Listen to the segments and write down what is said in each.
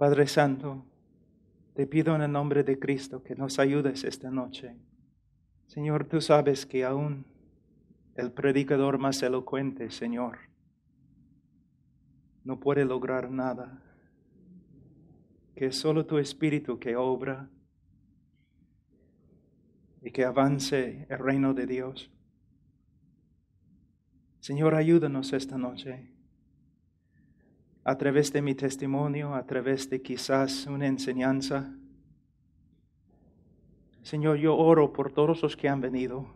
Padre Santo, te pido en el nombre de Cristo que nos ayudes esta noche. Señor, tú sabes que aún el predicador más elocuente, Señor, no puede lograr nada, que es solo tu espíritu que obra y que avance el reino de Dios. Señor, ayúdanos esta noche a través de mi testimonio, a través de quizás una enseñanza. Señor, yo oro por todos los que han venido,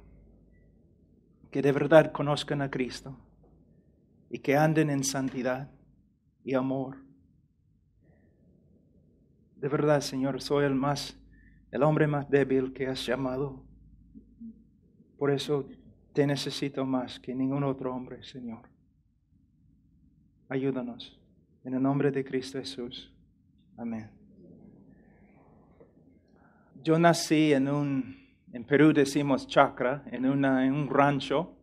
que de verdad conozcan a Cristo y que anden en santidad y amor. De verdad, Señor, soy el más el hombre más débil que has llamado. Por eso te necesito más que ningún otro hombre, Señor. Ayúdanos. En el nombre de Cristo Jesús. Amén. Yo nací en un, en Perú decimos chacra, en, una, en un rancho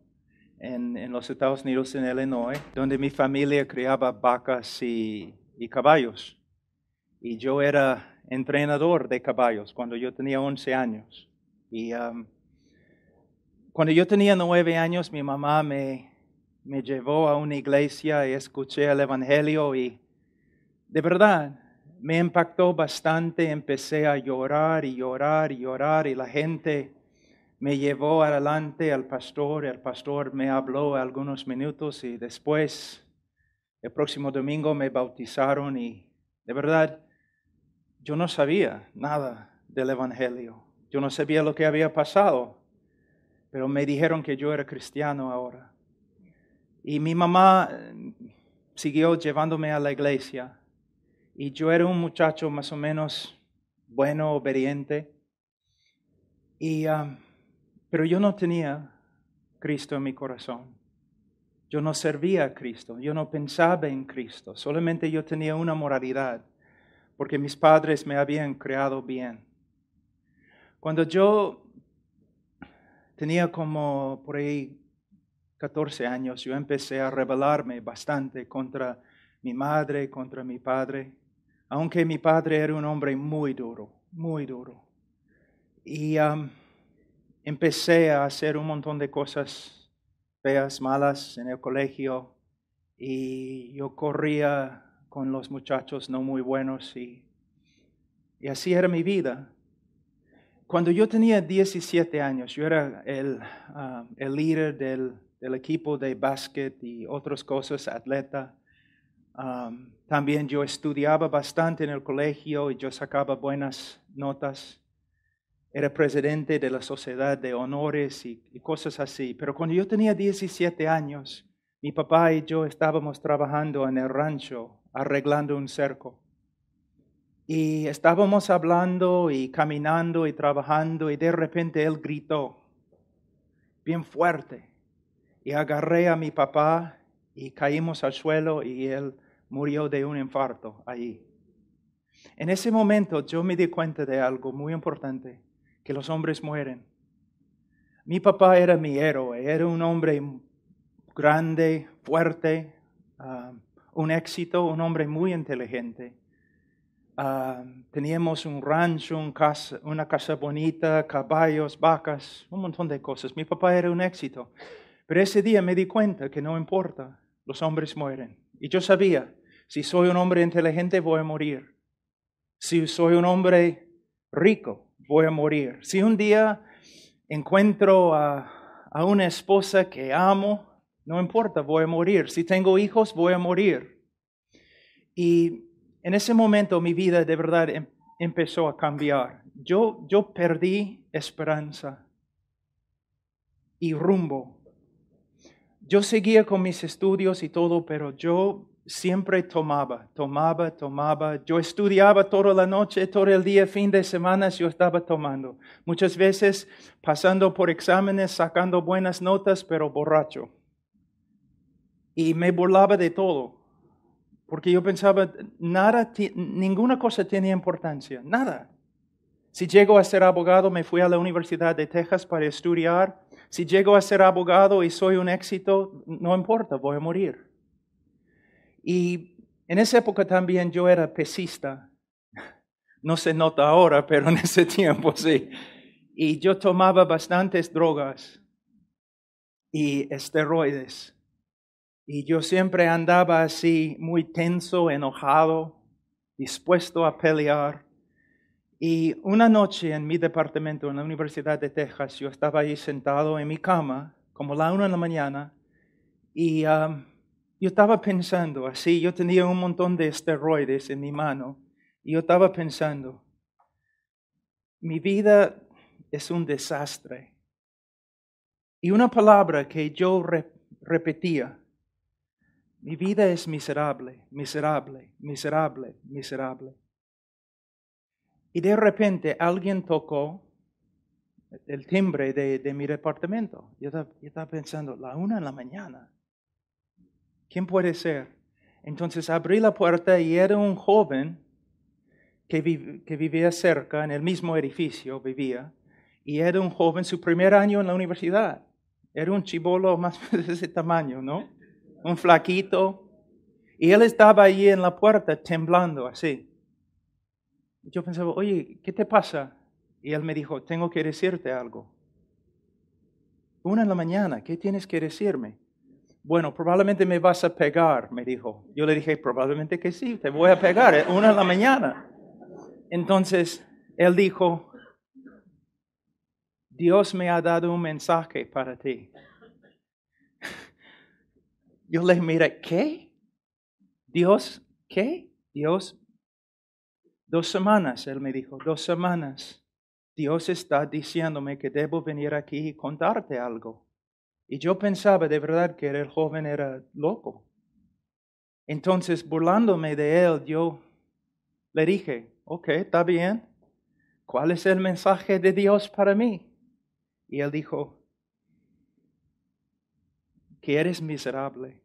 en, en, los Estados Unidos, en Illinois, donde mi familia criaba vacas y, caballos. Y yo era entrenador de caballos cuando yo tenía 11 años. Y um, cuando yo tenía 9 años, mi mamá me, me llevó a una iglesia y escuché el Evangelio y de verdad, me impactó bastante, empecé a llorar y llorar y llorar y la gente me llevó adelante al pastor, el pastor me habló algunos minutos y después, el próximo domingo me bautizaron y de verdad, yo no sabía nada del Evangelio, yo no sabía lo que había pasado, pero me dijeron que yo era cristiano ahora. Y mi mamá eh, siguió llevándome a la iglesia y yo era un muchacho más o menos bueno, obediente. Y, um, pero yo no tenía Cristo en mi corazón. Yo no servía a Cristo, yo no pensaba en Cristo, solamente yo tenía una moralidad, porque mis padres me habían creado bien. Cuando yo tenía como por ahí 14 años, yo empecé a rebelarme bastante contra mi madre, contra mi padre aunque mi padre era un hombre muy duro, muy duro. Y um, empecé a hacer un montón de cosas feas, malas en el colegio y yo corría con los muchachos no muy buenos y, así era mi vida. Cuando yo tenía 17 años, yo era el, um, líder del, equipo de básquet y otras cosas, atleta. Um, también yo estudiaba bastante en el colegio y yo sacaba buenas notas. Era presidente de la Sociedad de Honores y, cosas así. Pero cuando yo tenía 17 años, mi papá y yo estábamos trabajando en el rancho arreglando un cerco. Y estábamos hablando y caminando y trabajando y de repente él gritó bien fuerte. Y agarré a mi papá y caímos al suelo y él murió de un infarto ahí. En ese momento yo me di cuenta de algo muy importante, que los hombres mueren. Mi papá era mi héroe, era un hombre grande, fuerte, ah, un éxito, un hombre muy inteligente. Ah, teníamos un rancho, una casa bonita, caballos, vacas, un montón de cosas. Mi papá era un éxito. Pero ese día me di cuenta que no importa, los hombres mueren. Y yo sabía, si soy un hombre inteligente, voy a morir. Si soy un hombre rico, voy a morir. Si un día encuentro a, una esposa que amo, no importa, voy a morir. Si tengo hijos, voy a morir. Y en ese momento mi vida de verdad em, empezó a cambiar. Yo, yo perdí esperanza y rumbo. Yo seguía con mis estudios y todo, pero yo siempre tomaba, tomaba, tomaba. Yo estudiaba toda la noche, todo el día, fin de semana yo estaba tomando. Muchas veces pasando por exámenes, sacando buenas notas, pero borracho. Y me burlaba de todo, porque yo pensaba, nada, ninguna cosa tenía importancia, nada. Si llego a ser abogado, me fui a la Universidad de Texas para estudiar. Si llego a ser abogado y soy un éxito, no importa, voy a morir. Y en esa época también yo era pesista. No se nota ahora, pero en ese tiempo sí. Y yo tomaba bastantes drogas y esteroides. Y yo siempre andaba así, muy tenso, enojado, dispuesto a pelear. Y una noche en mi departamento en la Universidad de Texas, yo estaba ahí sentado en mi cama, como la una de la mañana, y yo estaba pensando así, yo tenía un montón de esteroides en mi mano y yo estaba pensando, mi vida es un desastre. Y una palabra que yo repetía, mi vida es miserable, miserable, miserable, miserable. Y de repente alguien tocó el timbre de, mi departamento. yo estaba pensando, la una en la mañana ¿Quién puede ser? Entonces abrí la puerta y era un joven que, vivía cerca, en el mismo edificio vivía, y era un joven su primer año en la universidad. Era un chibolo más de ese tamaño, ¿no? Un flaquito. Y él estaba ahí en la puerta temblando así. Yo pensaba, oye, ¿qué te pasa? Y él me dijo, tengo que decirte algo. Una en la mañana, ¿qué tienes que decirme? Bueno, probablemente me vas a pegar, me dijo. Yo le dije, probablemente que sí, te voy a pegar, una en la mañana. Entonces, él dijo, Dios me ha dado un mensaje para ti. Yo le miré, ¿qué? Dios, ¿qué? Dios, dos semanas, él me dijo, dos semanas. Dios está diciéndome que debo venir aquí y contarte algo. Y yo pensaba de verdad que el joven era loco. Entonces, burlándome de él, yo le dije, ok, está bien, ¿cuál es el mensaje de Dios para mí? Y él dijo, que eres miserable,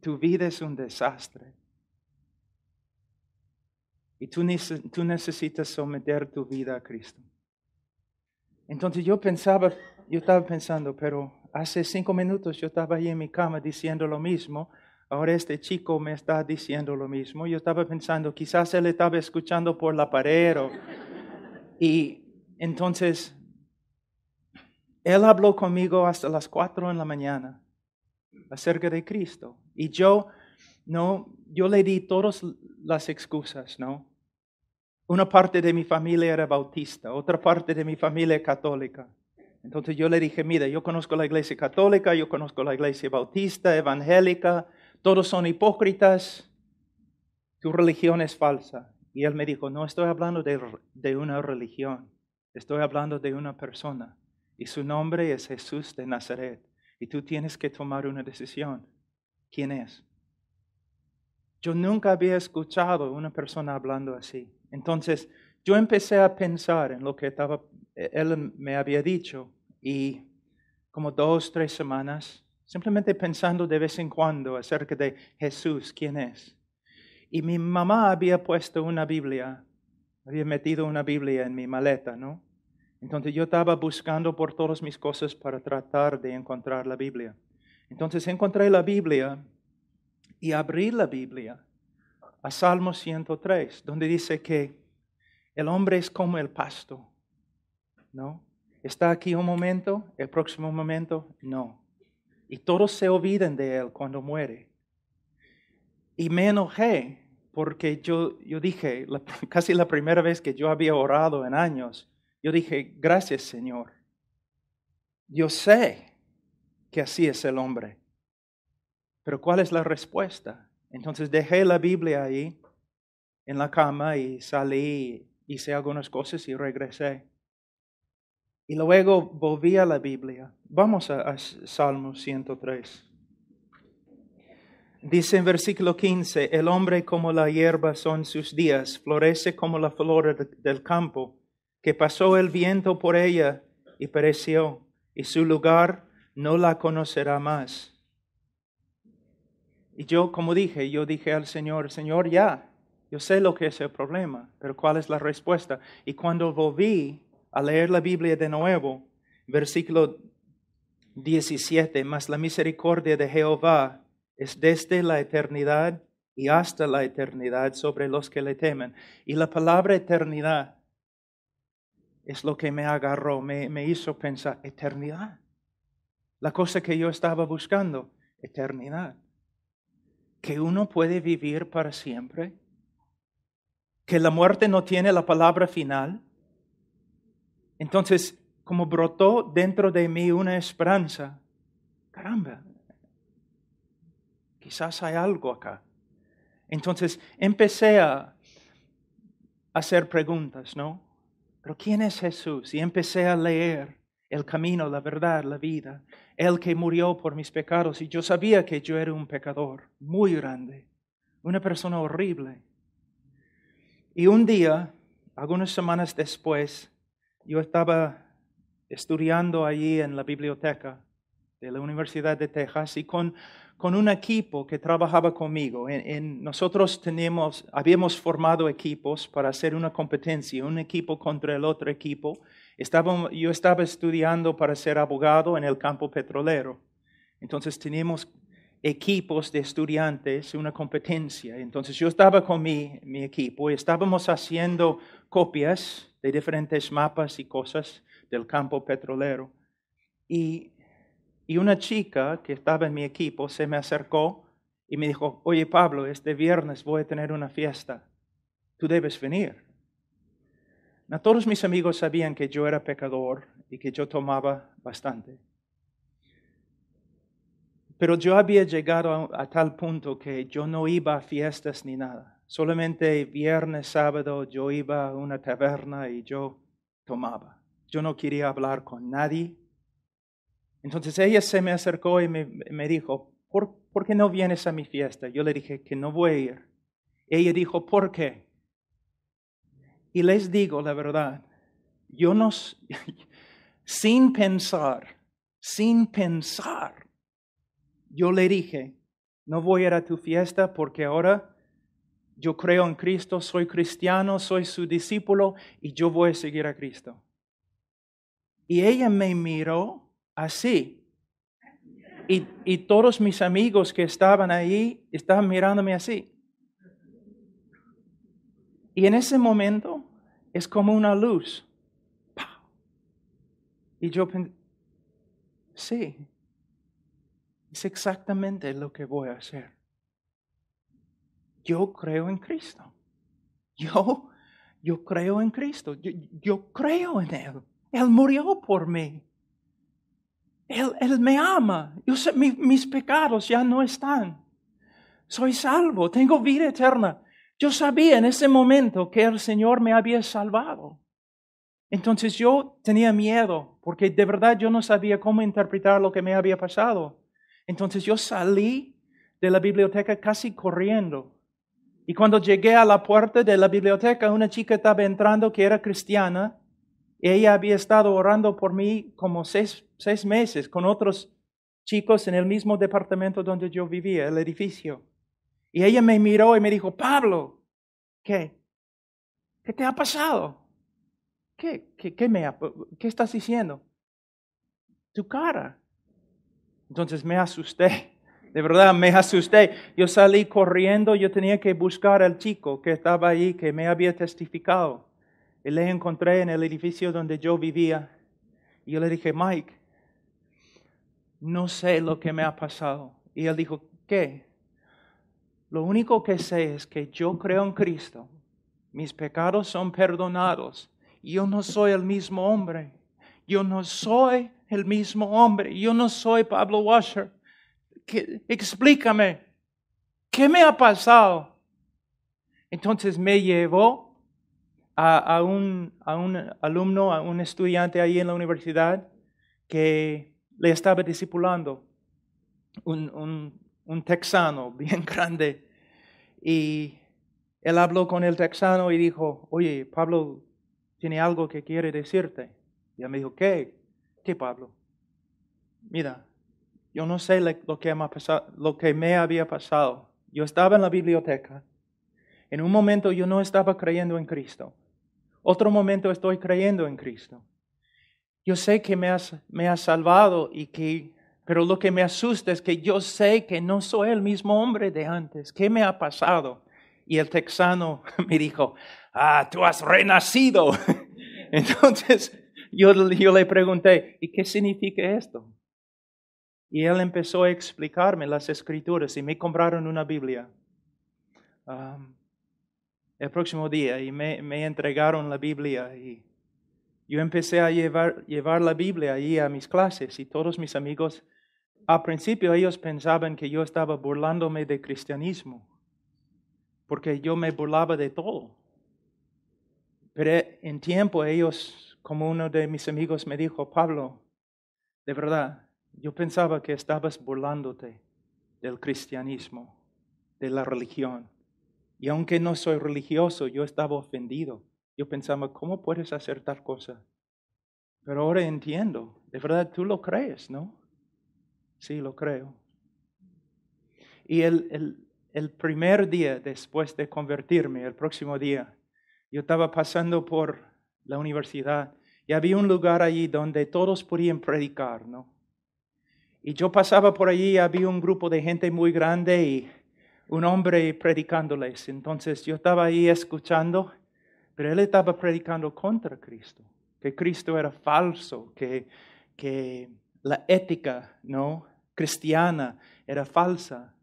tu vida es un desastre y tú, tú necesitas someter tu vida a Cristo. Entonces yo pensaba, yo estaba pensando, pero hace cinco minutos yo estaba ahí en mi cama diciendo lo mismo. Ahora este chico me está diciendo lo mismo. Yo estaba pensando, quizás él estaba escuchando por la pared. O... Y entonces, él habló conmigo hasta las cuatro en la mañana acerca de Cristo. Y yo, no, yo le di todas las excusas, ¿no? Una parte de mi familia era bautista, otra parte de mi familia católica, entonces yo le dije, mira, yo conozco la iglesia católica, yo conozco la iglesia bautista, evangélica, todos son hipócritas, tu religión es falsa. Y él me dijo, no estoy hablando de, de una religión, estoy hablando de una persona. Y su nombre es Jesús de Nazaret. Y tú tienes que tomar una decisión. ¿Quién es? Yo nunca había escuchado a una persona hablando así. Entonces, yo empecé a pensar en lo que estaba e, él me había dicho y como dos, tres semanas, simplemente pensando de vez en cuando acerca de Jesús, quién es. Y mi mamá había puesto una Biblia, había metido una Biblia en mi maleta, ¿no? Entonces yo estaba buscando por todas mis cosas para tratar de encontrar la Biblia. Entonces encontré la Biblia y abrí la Biblia a Salmo 103, donde dice que el hombre es como el pasto no. Está aquí un momento, el próximo momento, no. Y todos se olviden de él cuando muere. Y me enojé porque yo, yo dije, casi la primera vez que yo había orado en años, yo dije, gracias Señor. Yo sé que así es el hombre. Pero ¿cuál es la respuesta? Entonces dejé la Biblia ahí en la cama y salí, hice algunas cosas y regresé. Y luego volví a la Biblia. Vamos a, Salmo 103. Dice en versículo 15, el hombre como la hierba son sus días, florece como la flor del campo, que pasó el viento por ella y pereció, y su lugar no la conocerá más. Y yo, como dije, yo dije al Señor, Señor, ya, yo sé lo que es el problema, pero ¿cuál es la respuesta? Y cuando volví a leer la Biblia de nuevo, versículo 17, más la misericordia de Jehová es desde la eternidad y hasta la eternidad sobre los que le temen. Y la palabra eternidad es lo que me agarró, me, me hizo pensar, eternidad. La cosa que yo estaba buscando, eternidad. Que uno puede vivir para siempre. Que la muerte no tiene la palabra final entonces, como brotó dentro de mí una esperanza, caramba, quizás hay algo acá. Entonces, empecé a hacer preguntas, ¿no? Pero ¿quién es Jesús? Y empecé a leer el camino, la verdad, la vida, el que murió por mis pecados. Y yo sabía que yo era un pecador muy grande, una persona horrible. Y un día, algunas semanas después, yo estaba estudiando allí en la biblioteca de la Universidad de Texas y con, con un equipo que trabajaba conmigo. En, nosotros tenemos, habíamos formado equipos para hacer una competencia, un equipo contra el otro equipo. Estaba, yo estaba estudiando para ser abogado en el campo petrolero. Entonces teníamos equipos de estudiantes, una competencia. Entonces yo estaba con mi, mi equipo y estábamos haciendo copias de diferentes mapas y cosas del campo petrolero. Y, y una chica que estaba en mi equipo se me acercó y me dijo, oye Pablo, este viernes voy a tener una fiesta, tú debes venir. No, todos mis amigos sabían que yo era pecador y que yo tomaba bastante. Pero yo había llegado a, tal punto que yo no iba a fiestas ni nada. Solamente viernes, sábado yo iba a una taberna y yo tomaba. Yo no quería hablar con nadie. Entonces ella se me acercó y me, dijo, ¿Por, ¿por qué no vienes a mi fiesta? Yo le dije que no voy a ir. Ella dijo, ¿por qué? Y les digo la verdad, yo no, sin pensar, sin pensar, yo le dije, no voy a ir a tu fiesta porque ahora yo creo en Cristo, soy cristiano, soy su discípulo y yo voy a seguir a Cristo. Y ella me miró así. Y, todos mis amigos que estaban ahí estaban mirándome así. Y en ese momento es como una luz. Y yo pensé, sí, es exactamente lo que voy a hacer. Yo creo en Cristo. Yo, yo creo en Cristo. Yo, creo en Él. Él murió por mí. Él, me ama. Yo sé, mis pecados ya no están. Soy salvo. Tengo vida eterna. Yo sabía en ese momento que el Señor me había salvado. Entonces yo tenía miedo, porque de verdad yo no sabía cómo interpretar lo que me había pasado. Entonces yo salí de la biblioteca casi corriendo. Y cuando llegué a la puerta de la biblioteca, una chica estaba entrando que era cristiana. ella había estado orando por mí como seis, meses con otros chicos en el mismo departamento donde yo vivía, el edificio. Y ella me miró y me dijo, Pablo, ¿qué? ¿Qué te ha pasado? ¿Qué, qué, qué, me, ¿Qué estás diciendo? Tu cara. Entonces me asusté, de verdad me asusté. Yo salí corriendo, yo tenía que buscar al chico que estaba ahí, que me había testificado. Y le encontré en el edificio donde yo vivía. Y yo le dije, Mike, no sé lo que me ha pasado. Y él dijo, ¿qué? Lo único que sé es que yo creo en Cristo. Mis pecados son perdonados. Yo no soy el mismo hombre. Yo no soy el mismo hombre. Yo no soy Pablo Washer. explícame, ¿qué me ha pasado? Entonces me llevó a, un, a un alumno, a un estudiante ahí en la universidad que le estaba discipulando, un, un, texano bien grande. Y él habló con el texano y dijo, oye, Pablo tiene algo que quiere decirte. Y él me dijo, ¿qué? Pablo? Mira, yo no sé lo que, me lo que me había pasado. Yo estaba en la biblioteca. En un momento yo no estaba creyendo en Cristo. Otro momento estoy creyendo en Cristo. Yo sé que me has, me has salvado y que pero lo que me asusta es que yo sé que no soy el mismo hombre de antes. ¿Qué me ha pasado? Y el texano me dijo, ah, tú has renacido. Entonces, yo, le pregunté, ¿y qué significa esto? Y él empezó a explicarme las escrituras y me compraron una Biblia. Um, el próximo día y me, entregaron la Biblia y yo empecé a llevar, llevar la Biblia allí a mis clases y todos mis amigos, al principio ellos pensaban que yo estaba burlándome de cristianismo, porque yo me burlaba de todo. Pero en tiempo ellos como uno de mis amigos me dijo, Pablo, de verdad, yo pensaba que estabas burlándote del cristianismo, de la religión. Y aunque no soy religioso, yo estaba ofendido. Yo pensaba, ¿cómo puedes hacer tal cosa? Pero ahora entiendo, de verdad tú lo crees, ¿no? Sí, lo creo. Y el, primer día después de convertirme, el próximo día, yo estaba pasando por la universidad, y había un lugar allí donde todos podían predicar, ¿no? Y yo pasaba por allí, y había un grupo de gente muy grande y un hombre predicándoles. Entonces yo estaba ahí escuchando, pero él estaba predicando contra Cristo, que Cristo era falso, que, que la ética, ¿no? Cristiana era falsa.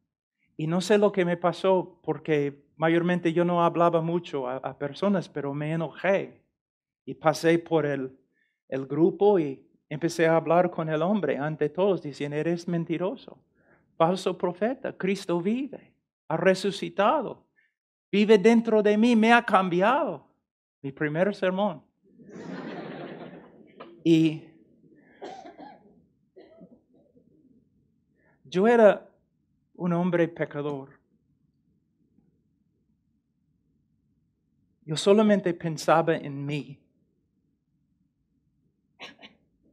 Y no sé lo que me pasó porque mayormente yo no hablaba mucho a personas, pero me enojé y pasé por el, el grupo y empecé a hablar con el hombre ante todos, diciendo, eres mentiroso, falso profeta, Cristo vive, ha resucitado, vive dentro de mí, me ha cambiado. Mi primer sermón. y yo era un hombre pecador. Yo solamente pensaba en mí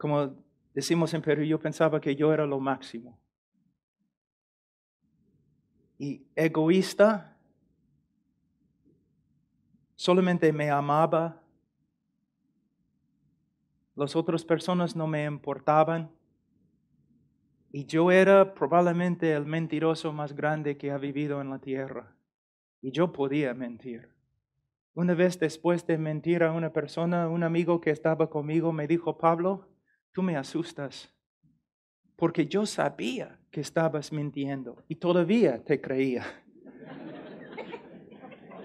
como decimos en Perú, yo pensaba que yo era lo máximo. Y egoísta, solamente me amaba. Las otras personas no me importaban. Y yo era probablemente el mentiroso más grande que ha vivido en la tierra. Y yo podía mentir. Una vez después de mentir a una persona, un amigo que estaba conmigo me dijo, Pablo, tú me asustas, porque yo sabía que estabas mintiendo y todavía te creía.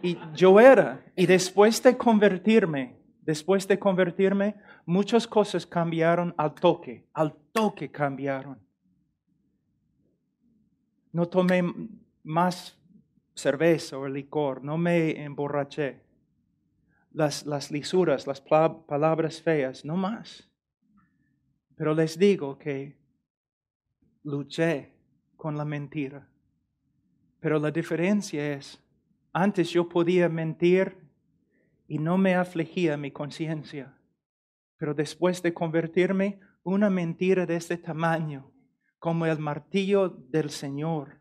Y yo era, y después de convertirme, después de convertirme, muchas cosas cambiaron al toque, al toque cambiaron. No tomé más cerveza o licor, no me emborraché. Las, las lisuras, las palabras feas, no más. Pero les digo que luché con la mentira. Pero la diferencia es, antes yo podía mentir y no me afligía mi conciencia. Pero después de convertirme, una mentira de este tamaño, como el martillo del Señor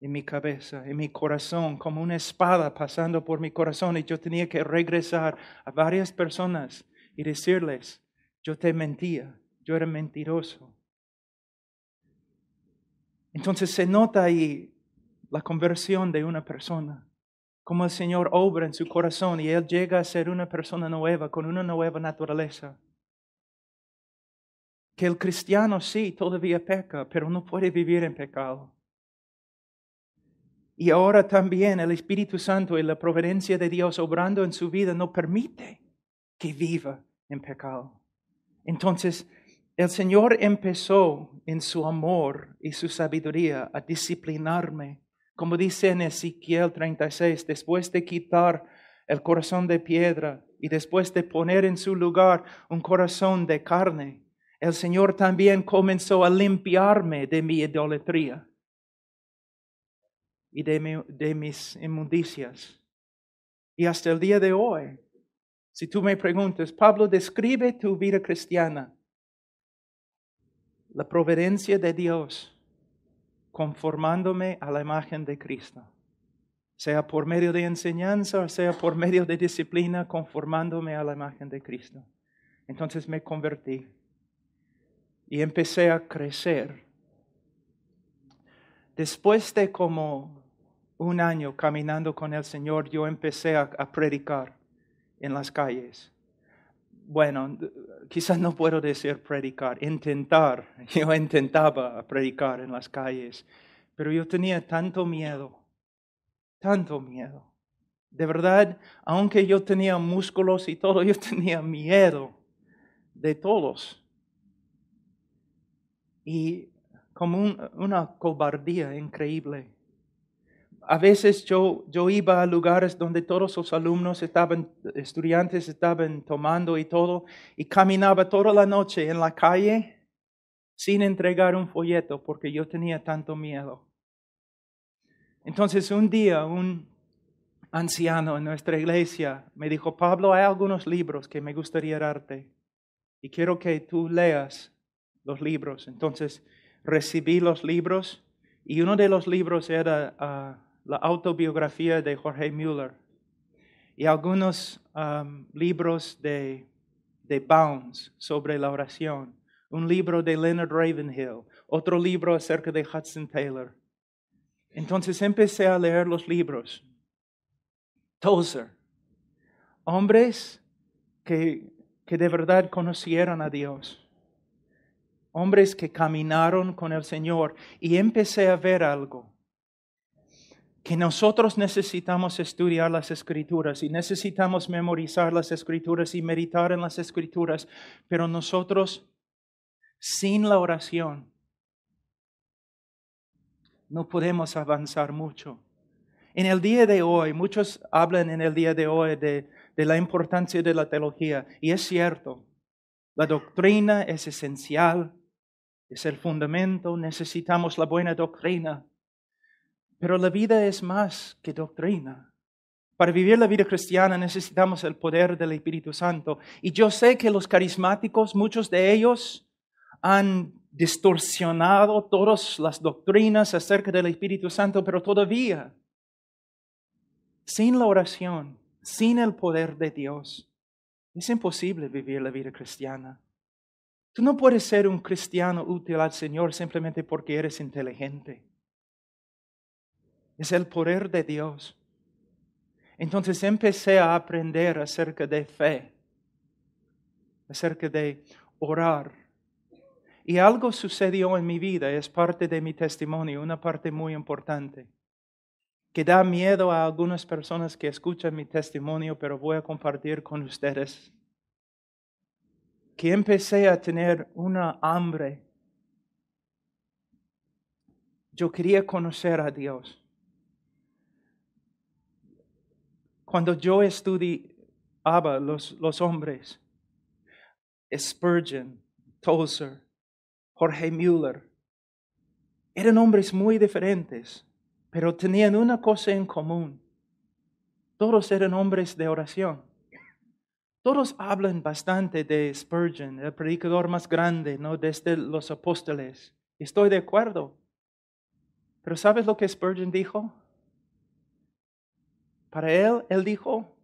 en mi cabeza, en mi corazón, como una espada pasando por mi corazón, y yo tenía que regresar a varias personas y decirles, yo te mentía, yo era mentiroso. Entonces se nota ahí la conversión de una persona, como el Señor obra en su corazón y Él llega a ser una persona nueva, con una nueva naturaleza. Que el cristiano sí todavía peca, pero no puede vivir en pecado. Y ahora también el Espíritu Santo y la providencia de Dios obrando en su vida no permite que viva en pecado. Entonces, el Señor empezó en su amor y su sabiduría a disciplinarme, como dice en Ezequiel 36, después de quitar el corazón de piedra y después de poner en su lugar un corazón de carne, el Señor también comenzó a limpiarme de mi idolatría y de, mis inmundicias. Y hasta el día de hoy, si tú me preguntas, Pablo, describe tu vida cristiana la providencia de Dios, conformándome a la imagen de Cristo, sea por medio de enseñanza sea por medio de disciplina, conformándome a la imagen de Cristo. Entonces me convertí y empecé a crecer. Después de como un año caminando con el Señor, yo empecé a, a predicar en las calles bueno, quizás no puedo decir predicar, intentar. Yo intentaba predicar en las calles, pero yo tenía tanto miedo, tanto miedo. De verdad, aunque yo tenía músculos y todo, yo tenía miedo de todos. Y como una cobardía increíble, a veces yo, yo iba a lugares donde todos los alumnos estaban, estudiantes estaban tomando y todo, y caminaba toda la noche en la calle sin entregar un folleto porque yo tenía tanto miedo. Entonces un día un anciano en nuestra iglesia me dijo, Pablo, hay algunos libros que me gustaría darte y quiero que tú leas los libros. Entonces recibí los libros y uno de los libros era ah, la autobiografía de Jorge Müller y algunos um, libros de, de Bounds sobre la oración, un libro de Leonard Ravenhill, otro libro acerca de Hudson Taylor. Entonces empecé a leer los libros. Tozer, hombres que de verdad conocieron a Dios hombres que caminaron con el Señor y empecé a ver algo que nosotros necesitamos estudiar las escrituras y necesitamos memorizar las escrituras y meditar en las escrituras, pero nosotros sin la oración no podemos avanzar mucho. En el día de hoy, muchos hablan en el día de hoy de, de la importancia de la teología y es cierto, la doctrina es esencial, es el fundamento, necesitamos la buena doctrina pero la vida es más que doctrina. Para vivir la vida cristiana necesitamos el poder del Espíritu Santo. Y yo sé que los carismáticos, muchos de ellos, han distorsionado todas las doctrinas acerca del Espíritu Santo, pero todavía, sin la oración, sin el poder de Dios, es imposible vivir la vida cristiana. Tú no puedes ser un cristiano útil al Señor simplemente porque eres inteligente es el poder de Dios. Entonces empecé a aprender acerca de fe, acerca de orar. Y algo sucedió en mi vida, es parte de mi testimonio, una parte muy importante, que da miedo a algunas personas que escuchan mi testimonio, pero voy a compartir con ustedes. Que empecé a tener una hambre. Yo quería conocer a Dios Cuando yo estudiaba los, hombres, Spurgeon, Tozer, Jorge Müller, eran hombres muy diferentes, pero tenían una cosa en común. Todos eran hombres de oración. Todos hablan bastante de Spurgeon, el predicador más grande, ¿no? Desde los apóstoles. Estoy de acuerdo. Pero ¿sabes lo que Spurgeon dijo? Para él, él dijo,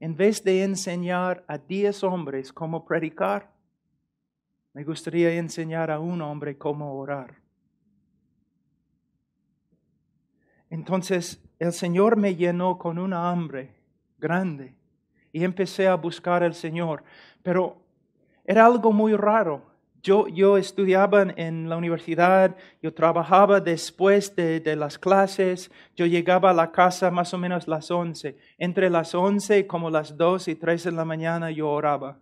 en vez de enseñar a diez hombres cómo predicar, me gustaría enseñar a un hombre cómo orar. Entonces el Señor me llenó con una hambre grande y empecé a buscar al Señor, pero era algo muy raro. Yo, yo estudiaba en la universidad, yo trabajaba después de, de, las clases, yo llegaba a la casa más o menos las once. Entre las 11 como las 2 y 3 de la mañana yo oraba.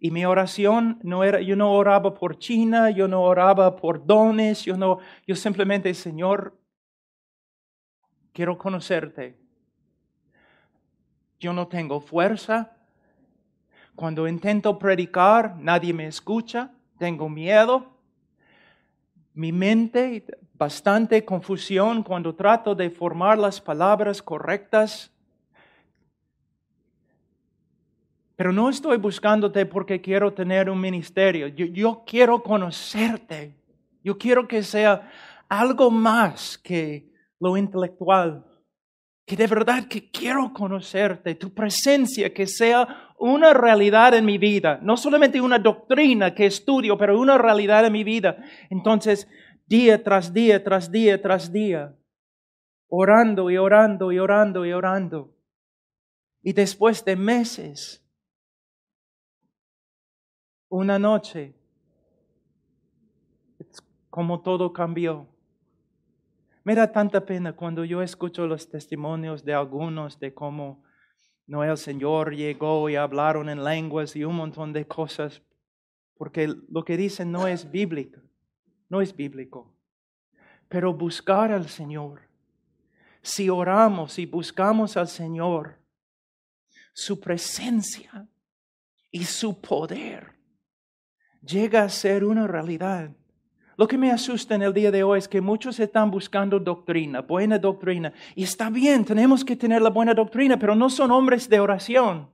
Y mi oración no era, yo no oraba por China, yo no oraba por dones, yo no, yo simplemente, Señor, quiero conocerte. Yo no tengo fuerza, cuando intento predicar, nadie me escucha, tengo miedo. Mi mente, bastante confusión cuando trato de formar las palabras correctas. Pero no estoy buscándote porque quiero tener un ministerio. Yo, quiero conocerte. Yo quiero que sea algo más que lo intelectual. Que de verdad que quiero conocerte. Tu presencia, que sea una realidad en mi vida, no solamente una doctrina que estudio, pero una realidad en mi vida. Entonces, día tras día, tras día, tras día, orando y orando y orando y orando. Y después de meses, una noche, como todo cambió. Me da tanta pena cuando yo escucho los testimonios de algunos de cómo no, el Señor llegó y hablaron en lenguas y un montón de cosas, porque lo que dicen no es bíblico, no es bíblico. Pero buscar al Señor, si oramos y buscamos al Señor, su presencia y su poder llega a ser una realidad. Lo que me asusta en el día de hoy es que muchos están buscando doctrina, buena doctrina. Y está bien, tenemos que tener la buena doctrina, pero no son hombres de oración.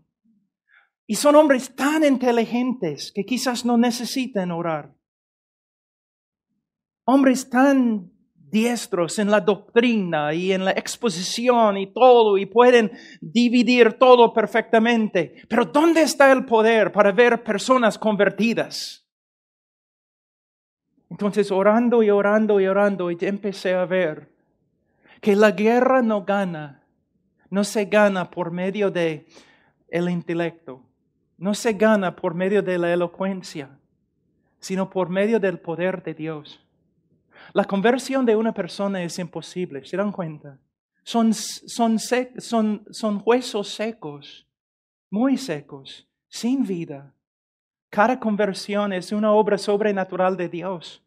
Y son hombres tan inteligentes que quizás no necesitan orar. Hombres tan diestros en la doctrina y en la exposición y todo, y pueden dividir todo perfectamente. Pero ¿dónde está el poder para ver personas convertidas? Entonces orando y orando y orando y empecé a ver que la guerra no gana, no se gana por medio de el intelecto, no se gana por medio de la elocuencia, sino por medio del poder de Dios. La conversión de una persona es imposible, ¿se dan cuenta? Son, son, son huesos secos, muy secos, sin vida. Cada conversión es una obra sobrenatural de Dios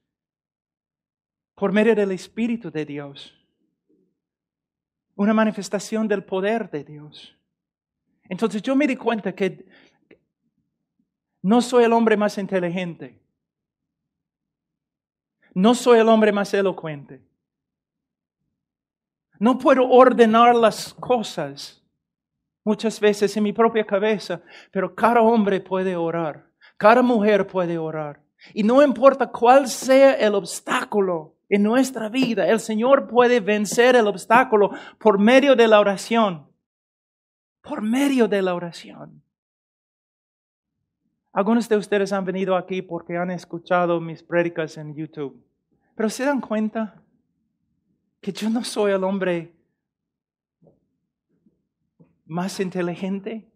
por medio del Espíritu de Dios, una manifestación del poder de Dios. Entonces yo me di cuenta que no soy el hombre más inteligente, no soy el hombre más elocuente, no puedo ordenar las cosas muchas veces en mi propia cabeza, pero cada hombre puede orar, cada mujer puede orar. Y no importa cuál sea el obstáculo en nuestra vida. El Señor puede vencer el obstáculo por medio de la oración. Por medio de la oración. Algunos de ustedes han venido aquí porque han escuchado mis prédicas en YouTube. Pero se dan cuenta que yo no soy el hombre más inteligente.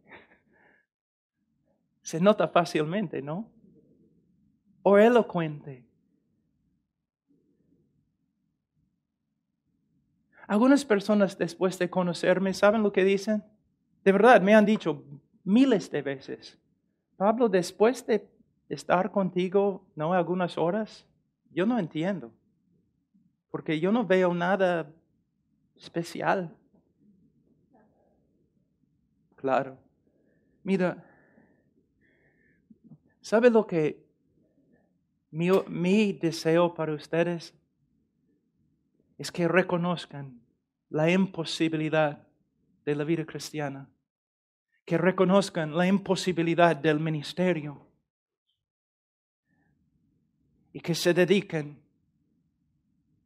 Se nota fácilmente, ¿no? O elocuente Algunas personas después de conocerme, ¿saben lo que dicen? De verdad, me han dicho miles de veces, Pablo, después de estar contigo, ¿no? Algunas horas, yo no entiendo, porque yo no veo nada especial. Claro. Mira, ¿sabe lo que mi, mi deseo para ustedes es que reconozcan la imposibilidad de la vida cristiana, que reconozcan la imposibilidad del ministerio y que se dediquen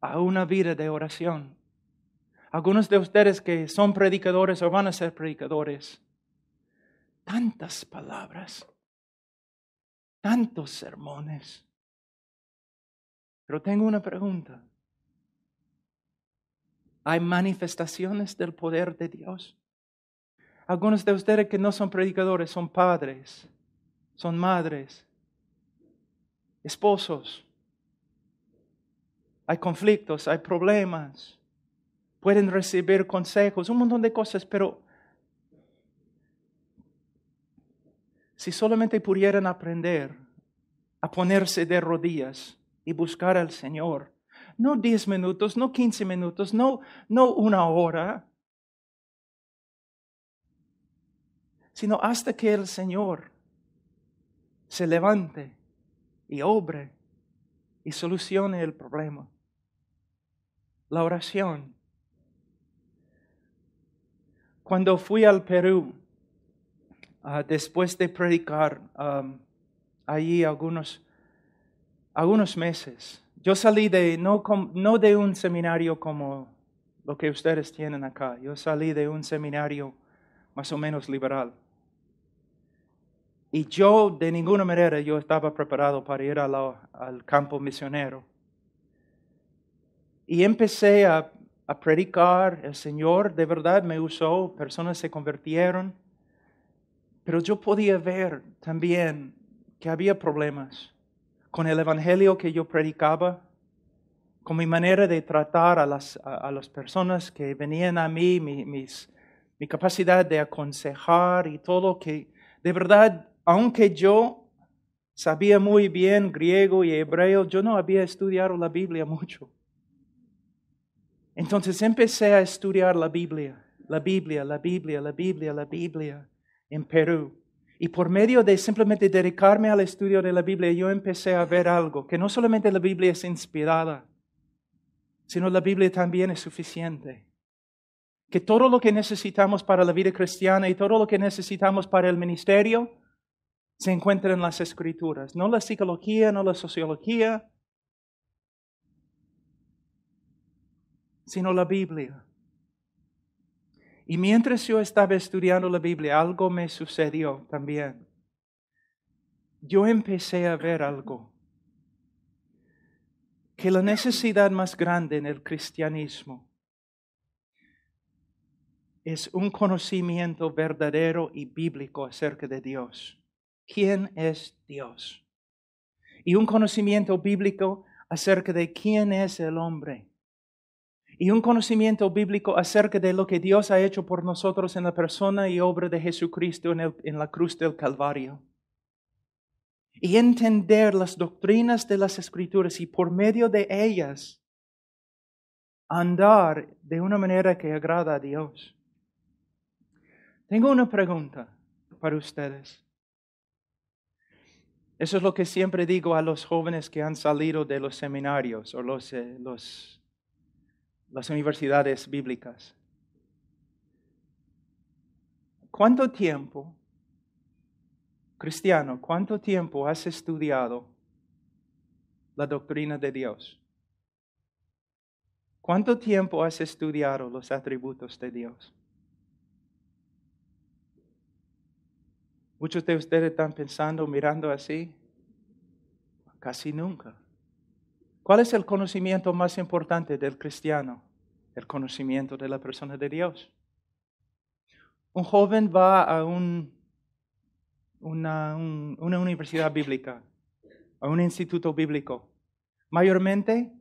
a una vida de oración. Algunos de ustedes que son predicadores o van a ser predicadores, tantas palabras, tantos sermones. Pero tengo una pregunta hay manifestaciones del poder de Dios. Algunos de ustedes que no son predicadores son padres, son madres, esposos. Hay conflictos, hay problemas. Pueden recibir consejos, un montón de cosas, pero si solamente pudieran aprender a ponerse de rodillas y buscar al Señor, no 10 minutos, no 15 minutos, no, no una hora, sino hasta que el Señor se levante y obre y solucione el problema. La oración. Cuando fui al Perú, ah, después de predicar allí algunos, algunos meses, yo salí de, no, de un seminario como lo que ustedes tienen acá. Yo salí de un seminario más o menos liberal. Y yo de ninguna manera yo estaba preparado para ir al campo misionero. Y empecé a, predicar, el Señor de verdad me usó, personas se convirtieron, pero yo podía ver también que había problemas con el evangelio que yo predicaba, con mi manera de tratar a las, a, las personas que venían a mí, mi, mi capacidad de aconsejar y todo, que de verdad, aunque yo sabía muy bien griego y hebreo, yo no había estudiado la Biblia mucho. Entonces empecé a estudiar la Biblia, la Biblia, la Biblia, la Biblia, la Biblia en Perú. Y por medio de simplemente dedicarme al estudio de la Biblia, yo empecé a ver algo, que no solamente la Biblia es inspirada, sino la Biblia también es suficiente. Que todo lo que necesitamos para la vida cristiana y todo lo que necesitamos para el ministerio se encuentra en las escrituras, no la psicología, no la sociología, sino la Biblia. Y mientras yo estaba estudiando la Biblia, algo me sucedió también. Yo empecé a ver algo. Que la necesidad más grande en el cristianismo es un conocimiento verdadero y bíblico acerca de Dios. ¿Quién es Dios? Y un conocimiento bíblico acerca de quién es el hombre y un conocimiento bíblico acerca de lo que Dios ha hecho por nosotros en la persona y obra de Jesucristo en, la cruz del Calvario. Y entender las doctrinas de las escrituras y por medio de ellas andar de una manera que agrada a Dios. Tengo una pregunta para ustedes. Eso es lo que siempre digo a los jóvenes que han salido de los seminarios o los, eh, los las universidades bíblicas. ¿Cuánto tiempo, cristiano, cuánto tiempo has estudiado la doctrina de Dios? ¿Cuánto tiempo has estudiado los atributos de Dios? Muchos de ustedes están pensando, mirando así, casi nunca. ¿Cuál es el conocimiento más importante del cristiano? el conocimiento de la persona de Dios. Un joven va a una universidad bíblica, a un instituto bíblico. Mayormente,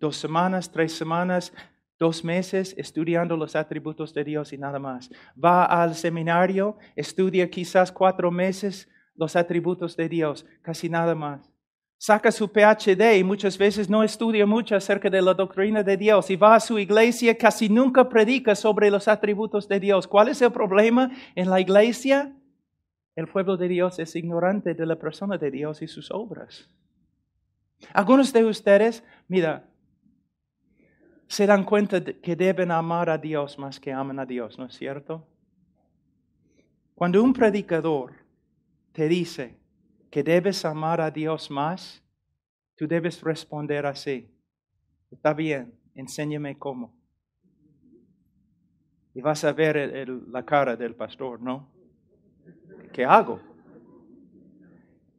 dos semanas, tres semanas, dos meses estudiando los atributos de Dios y nada más. Va al seminario, estudia quizás cuatro meses los atributos de Dios, casi nada más saca su PhD y muchas veces no estudia mucho acerca de la doctrina de Dios y va a su iglesia, casi nunca predica sobre los atributos de Dios. ¿Cuál es el problema en la iglesia? El pueblo de Dios es ignorante de la persona de Dios y sus obras. Algunos de ustedes, mira, se dan cuenta que deben amar a Dios más que aman a Dios, ¿no es cierto? Cuando un predicador te dice, que debes amar a Dios más, tú debes responder así. Está bien, enséñame cómo. Y vas a ver la cara del pastor, ¿no? ¿Qué hago?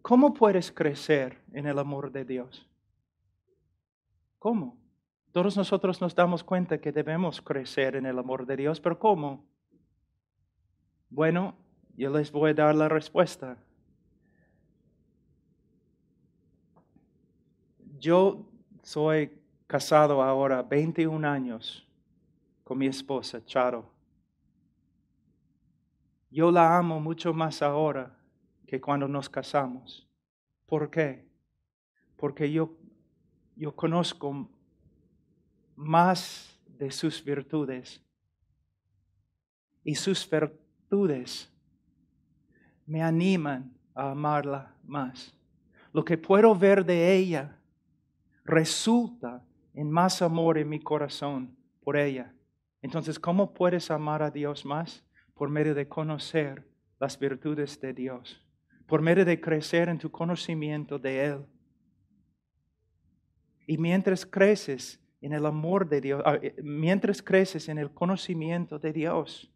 ¿Cómo puedes crecer en el amor de Dios? ¿Cómo? Todos nosotros nos damos cuenta que debemos crecer en el amor de Dios, pero ¿cómo? Bueno, yo les voy a dar la respuesta. Yo soy casado ahora 21 años con mi esposa, Charo. Yo la amo mucho más ahora que cuando nos casamos. ¿Por qué? Porque yo, yo conozco más de sus virtudes. Y sus virtudes me animan a amarla más. Lo que puedo ver de ella resulta en más amor en mi corazón por ella. Entonces, ¿cómo puedes amar a Dios más? Por medio de conocer las virtudes de Dios, por medio de crecer en tu conocimiento de Él. Y mientras creces en el amor de Dios, ah, eh, mientras creces en el conocimiento de Dios,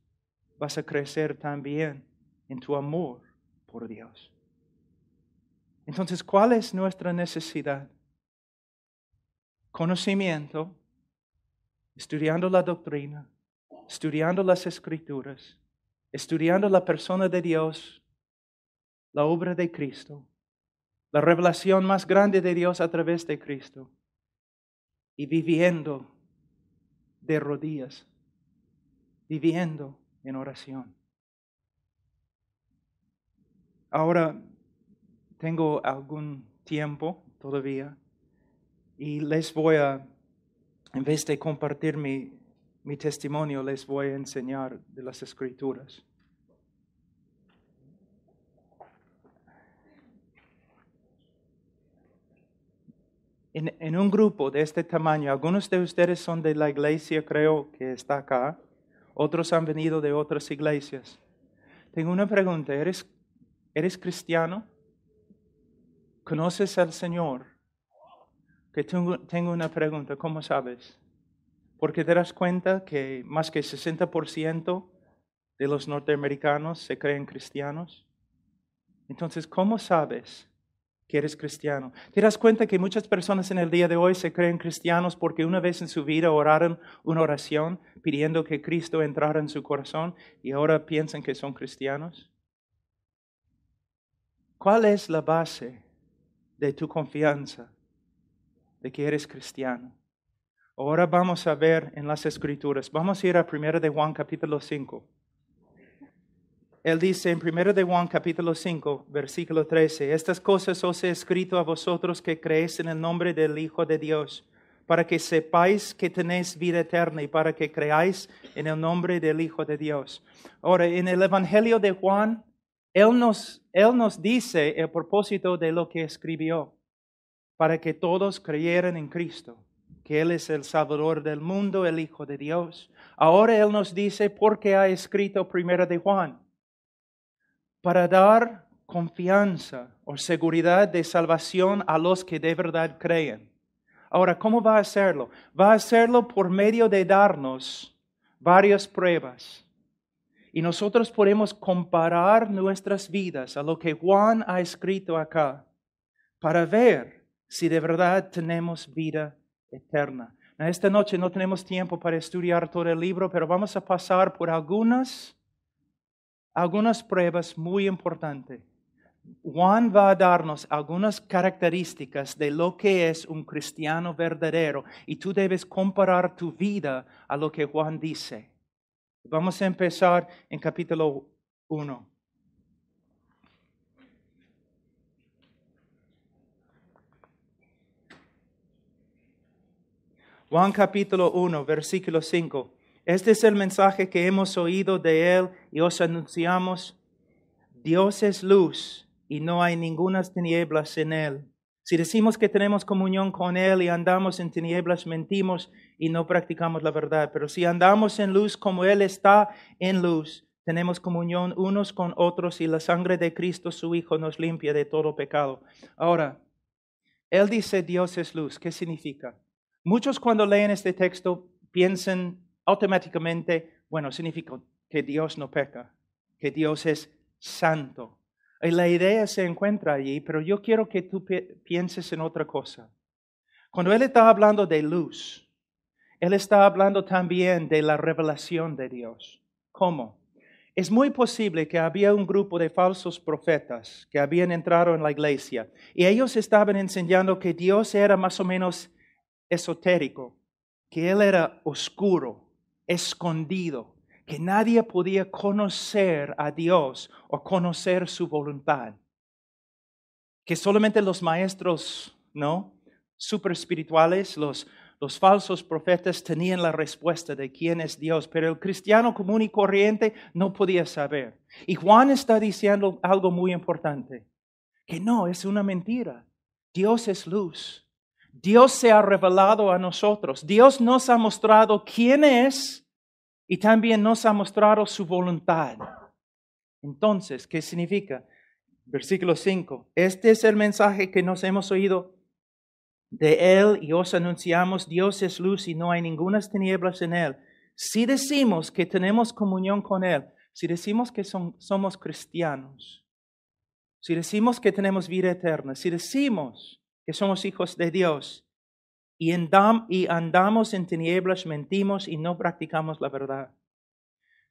vas a crecer también en tu amor por Dios. Entonces, ¿cuál es nuestra necesidad? conocimiento, estudiando la doctrina, estudiando las escrituras, estudiando la persona de Dios, la obra de Cristo, la revelación más grande de Dios a través de Cristo y viviendo de rodillas, viviendo en oración. Ahora tengo algún tiempo todavía y les voy a, en vez de compartir mi, mi testimonio, les voy a enseñar de las escrituras. En, en, un grupo de este tamaño, algunos de ustedes son de la iglesia, creo que está acá, otros han venido de otras iglesias. Tengo una pregunta, ¿eres, eres cristiano? ¿Conoces al Señor? tengo, una pregunta, ¿cómo sabes? Porque te das cuenta que más que 60% de los norteamericanos se creen cristianos. Entonces, ¿cómo sabes que eres cristiano? Te das cuenta que muchas personas en el día de hoy se creen cristianos porque una vez en su vida oraron una oración pidiendo que Cristo entrara en su corazón y ahora piensan que son cristianos. ¿Cuál es la base de tu confianza de que eres cristiano. Ahora vamos a ver en las escrituras, vamos a ir a 1 de Juan capítulo 5. Él dice en 1 de Juan capítulo 5, versículo 13, estas cosas os he escrito a vosotros que creéis en el nombre del Hijo de Dios, para que sepáis que tenéis vida eterna y para que creáis en el nombre del Hijo de Dios. Ahora, en el Evangelio de Juan, Él nos, él nos dice el propósito de lo que escribió para que todos creyeran en Cristo, que Él es el Salvador del mundo, el Hijo de Dios. Ahora Él nos dice, ¿Por qué ha escrito primero de Juan, para dar confianza o seguridad de salvación a los que de verdad creen. Ahora, ¿cómo va a hacerlo? Va a hacerlo por medio de darnos varias pruebas. Y nosotros podemos comparar nuestras vidas a lo que Juan ha escrito acá para ver si de verdad tenemos vida eterna. Esta noche no tenemos tiempo para estudiar todo el libro, pero vamos a pasar por algunas, algunas pruebas muy importantes. Juan va a darnos algunas características de lo que es un cristiano verdadero y tú debes comparar tu vida a lo que Juan dice. Vamos a empezar en capítulo 1. Juan capítulo 1, versículo 5. Este es el mensaje que hemos oído de Él y os anunciamos. Dios es luz y no hay ninguna tinieblas en Él. Si decimos que tenemos comunión con Él y andamos en tinieblas, mentimos y no practicamos la verdad. Pero si andamos en luz como Él está en luz, tenemos comunión unos con otros y la sangre de Cristo, su Hijo, nos limpia de todo pecado. Ahora, Él dice Dios es luz. ¿Qué significa? Muchos cuando leen este texto piensan automáticamente, bueno, significa que Dios no peca, que Dios es santo. Y la idea se encuentra allí, pero yo quiero que tú pienses en otra cosa. Cuando Él está hablando de luz, Él está hablando también de la revelación de Dios. ¿Cómo? Es muy posible que había un grupo de falsos profetas que habían entrado en la iglesia y ellos estaban enseñando que Dios era más o menos esotérico, que él era oscuro, escondido, que nadie podía conocer a Dios o conocer su voluntad, que solamente los maestros, ¿no? Super los, los falsos profetas tenían la respuesta de quién es Dios, pero el cristiano común y corriente no podía saber. Y Juan está diciendo algo muy importante, que no, es una mentira. Dios es luz Dios se ha revelado a nosotros. Dios nos ha mostrado quién es y también nos ha mostrado su voluntad. Entonces, ¿qué significa? Versículo 5. Este es el mensaje que nos hemos oído de Él y os anunciamos, Dios es luz y no hay ninguna tinieblas en Él. Si decimos que tenemos comunión con Él, si decimos que somos cristianos, si decimos que tenemos vida eterna, si decimos que somos hijos de Dios y, andamos en tinieblas, mentimos y no practicamos la verdad.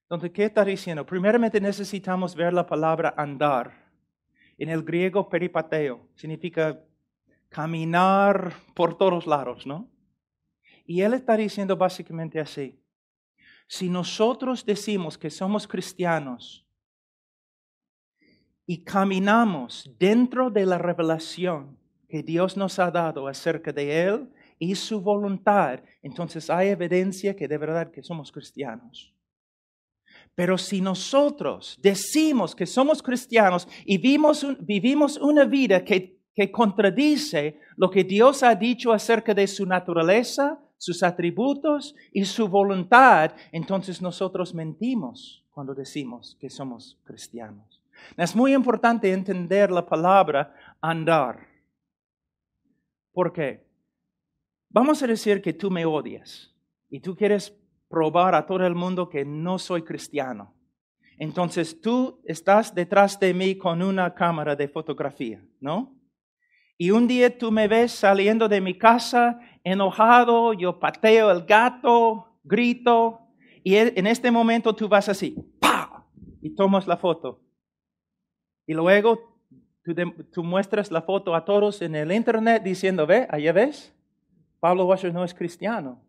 Entonces, ¿qué está diciendo? Primeramente necesitamos ver la palabra andar. En el griego peripateo significa caminar por todos lados, ¿no? Y él está diciendo básicamente así. Si nosotros decimos que somos cristianos y caminamos dentro de la revelación que Dios nos ha dado acerca de Él y su voluntad, entonces hay evidencia que de verdad que somos cristianos. Pero si nosotros decimos que somos cristianos y vivimos, una vida que contradice lo que Dios ha dicho acerca de su naturaleza, sus atributos y su voluntad, entonces nosotros mentimos cuando decimos que somos cristianos. Es muy importante entender la palabra andar. Porque vamos a decir que tú me odias y tú quieres probar a todo el mundo que no soy cristiano. Entonces tú estás detrás de mí con una cámara de fotografía, ¿no? Y un día tú me ves saliendo de mi casa enojado, yo pateo el gato, grito, y e, en este momento tú vas así, ¡pa! Y tomas la foto. Y luego tú, muestras la foto a todos en el internet diciendo, ve, allá ves, Pablo Washington no es cristiano.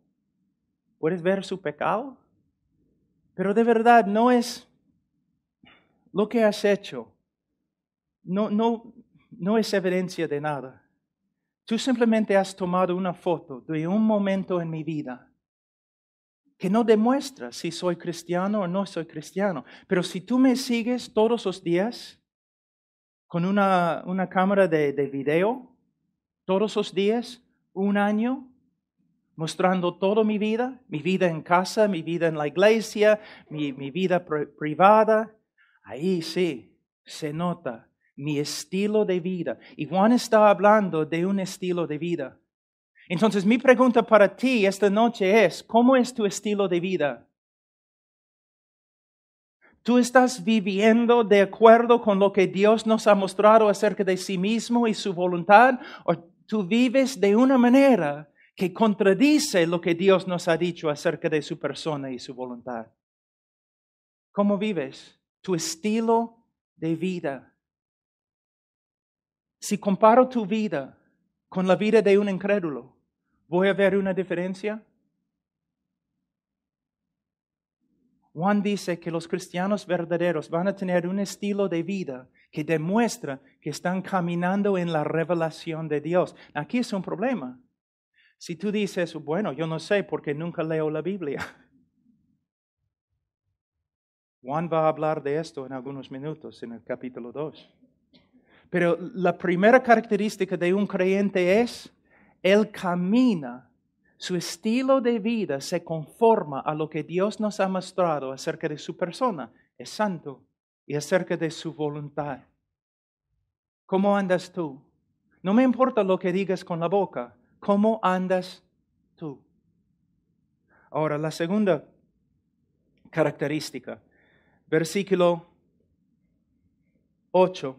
¿Puedes ver su pecado? Pero de verdad no es lo que has hecho. No, no, no es evidencia de nada. Tú simplemente has tomado una foto de un momento en mi vida que no demuestra si soy cristiano o no soy cristiano. Pero si tú me sigues todos los días, con una, una cámara de, video todos los días, un año, mostrando toda mi vida, mi vida en casa, mi vida en la iglesia, mi, mi vida privada. Ahí sí, se nota mi estilo de vida. Y Juan está hablando de un estilo de vida. Entonces mi pregunta para ti esta noche es, ¿cómo es tu estilo de vida? ¿Tú estás viviendo de acuerdo con lo que Dios nos ha mostrado acerca de sí mismo y su voluntad? ¿O tú vives de una manera que contradice lo que Dios nos ha dicho acerca de su persona y su voluntad? ¿Cómo vives? Tu estilo de vida. Si comparo tu vida con la vida de un incrédulo, ¿voy a ver una diferencia? Juan dice que los cristianos verdaderos van a tener un estilo de vida que demuestra que están caminando en la revelación de Dios. Aquí es un problema. Si tú dices, bueno, yo no sé porque nunca leo la Biblia. Juan va a hablar de esto en algunos minutos, en el capítulo 2. Pero la primera característica de un creyente es, él camina su estilo de vida se conforma a lo que Dios nos ha mostrado acerca de su persona, es santo, y acerca de su voluntad. ¿Cómo andas tú? No me importa lo que digas con la boca, ¿cómo andas tú? Ahora, la segunda característica, versículo 8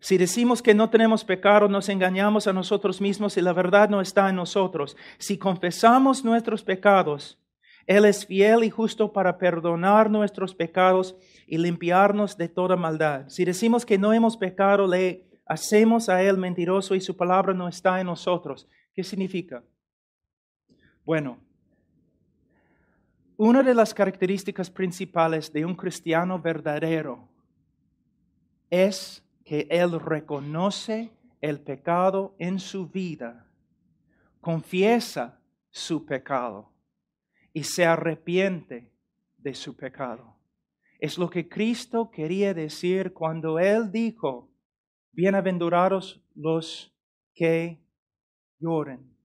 si decimos que no tenemos pecado, nos engañamos a nosotros mismos y la verdad no está en nosotros. Si confesamos nuestros pecados, Él es fiel y justo para perdonar nuestros pecados y limpiarnos de toda maldad. Si decimos que no hemos pecado, le hacemos a Él mentiroso y su palabra no está en nosotros. ¿Qué significa? Bueno, una de las características principales de un cristiano verdadero es que él reconoce el pecado en su vida, confiesa su pecado y se arrepiente de su pecado. Es lo que Cristo quería decir cuando él dijo, bienaventurados los que lloren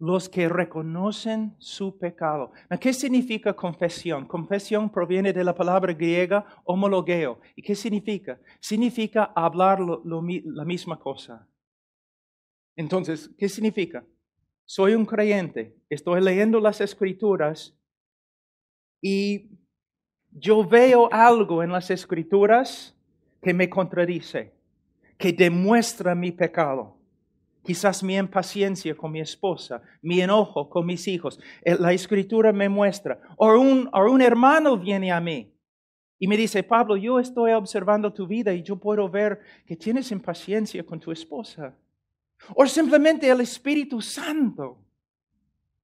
los que reconocen su pecado. ¿Qué significa confesión? Confesión proviene de la palabra griega homologueo. ¿Y qué significa? Significa hablar la misma cosa. Entonces, ¿qué significa? Soy un creyente, estoy leyendo las escrituras y yo veo algo en las escrituras que me contradice, que demuestra mi pecado. Quizás mi impaciencia con mi esposa, mi enojo con mis hijos. Eh, la escritura me muestra. O un, o un hermano viene a mí y me dice, Pablo, yo estoy observando tu vida y yo puedo ver que tienes impaciencia con tu esposa. O simplemente el Espíritu Santo.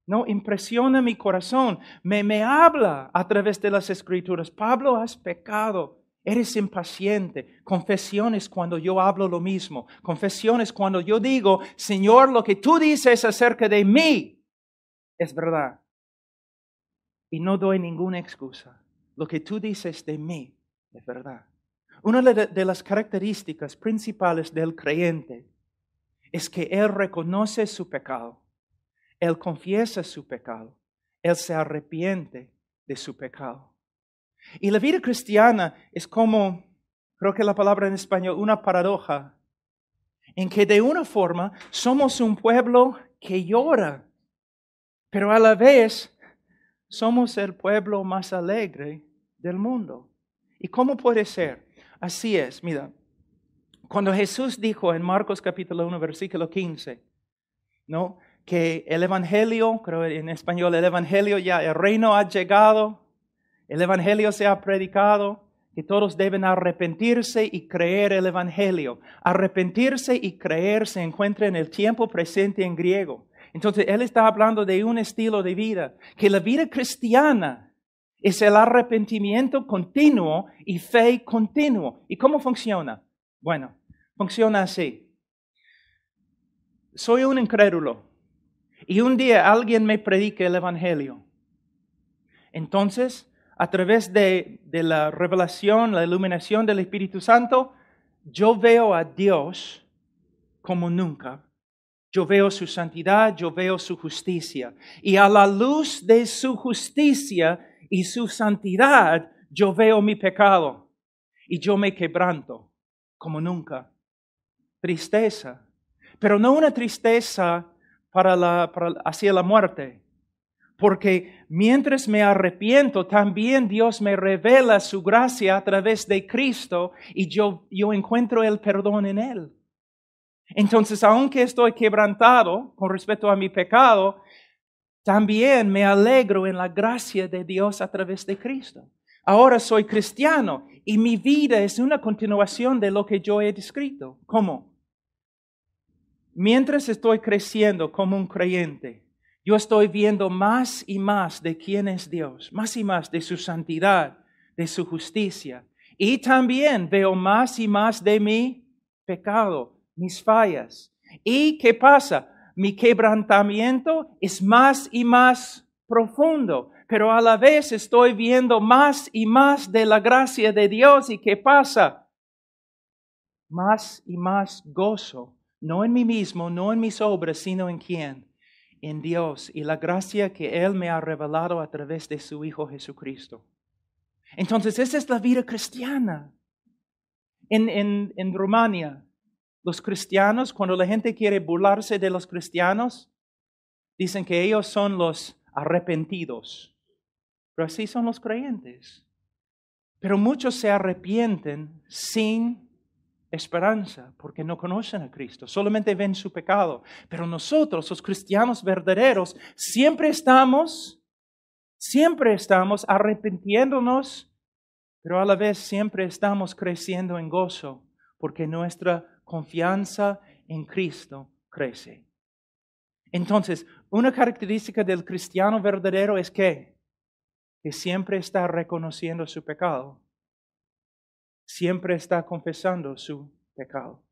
No, impresiona mi corazón, me, me habla a través de las escrituras. Pablo, has pecado. Eres impaciente. Confesiones cuando yo hablo lo mismo. Confesiones cuando yo digo, Señor, lo que tú dices acerca de mí es verdad. Y no doy ninguna excusa. Lo que tú dices de mí es verdad. Una de, las características principales del creyente es que él reconoce su pecado. Él confiesa su pecado. Él se arrepiente de su pecado. Y la vida cristiana es como, creo que la palabra en español, una paradoja, en que de una forma somos un pueblo que llora, pero a la vez somos el pueblo más alegre del mundo. ¿Y cómo puede ser? Así es, mira, cuando Jesús dijo en Marcos capítulo 1, versículo 15, ¿no? que el Evangelio, creo en español, el Evangelio ya, el reino ha llegado, el Evangelio se ha predicado que todos deben arrepentirse y creer el Evangelio. Arrepentirse y creer se encuentra en el tiempo presente en griego. Entonces, él está hablando de un estilo de vida, que la vida cristiana es el arrepentimiento continuo y fe continuo. ¿Y cómo funciona? Bueno, funciona así. Soy un incrédulo y un día alguien me predique el Evangelio. Entonces, a través de, la revelación, la iluminación del Espíritu Santo, yo veo a Dios como nunca. Yo veo su santidad, yo veo su justicia. Y a la luz de su justicia y su santidad, yo veo mi pecado. Y yo me quebranto como nunca. Tristeza. Pero no una tristeza hacia la muerte, porque mientras me arrepiento, también Dios me revela su gracia a través de Cristo y yo, encuentro el perdón en Él. Entonces, aunque estoy quebrantado con respecto a mi pecado, también me alegro en la gracia de Dios a través de Cristo. Ahora soy cristiano y mi vida es una continuación de lo que yo he descrito. ¿Cómo? Mientras estoy creciendo como un creyente, yo estoy viendo más y más de quién es Dios, más y más de su santidad, de su justicia. Y también veo más y más de mi pecado, mis fallas. ¿Y qué pasa? Mi quebrantamiento es más y más profundo, pero a la vez estoy viendo más y más de la gracia de Dios. ¿Y qué pasa? Más y más gozo, no en mí mismo, no en mis obras, sino en quién? en Dios y la gracia que Él me ha revelado a través de su Hijo Jesucristo. Entonces, esa es la vida cristiana. En, en, Rumania, los cristianos, cuando la gente quiere burlarse de los cristianos, dicen que ellos son los arrepentidos. Pero así son los creyentes. Pero muchos se arrepienten sin esperanza porque no conocen a Cristo, solamente ven su pecado. Pero nosotros, los cristianos verdaderos, siempre estamos, siempre estamos arrepintiéndonos, pero a la vez siempre estamos creciendo en gozo porque nuestra confianza en Cristo crece. Entonces, una característica del cristiano verdadero es que, que siempre está reconociendo su pecado siempre está confesando su pecado.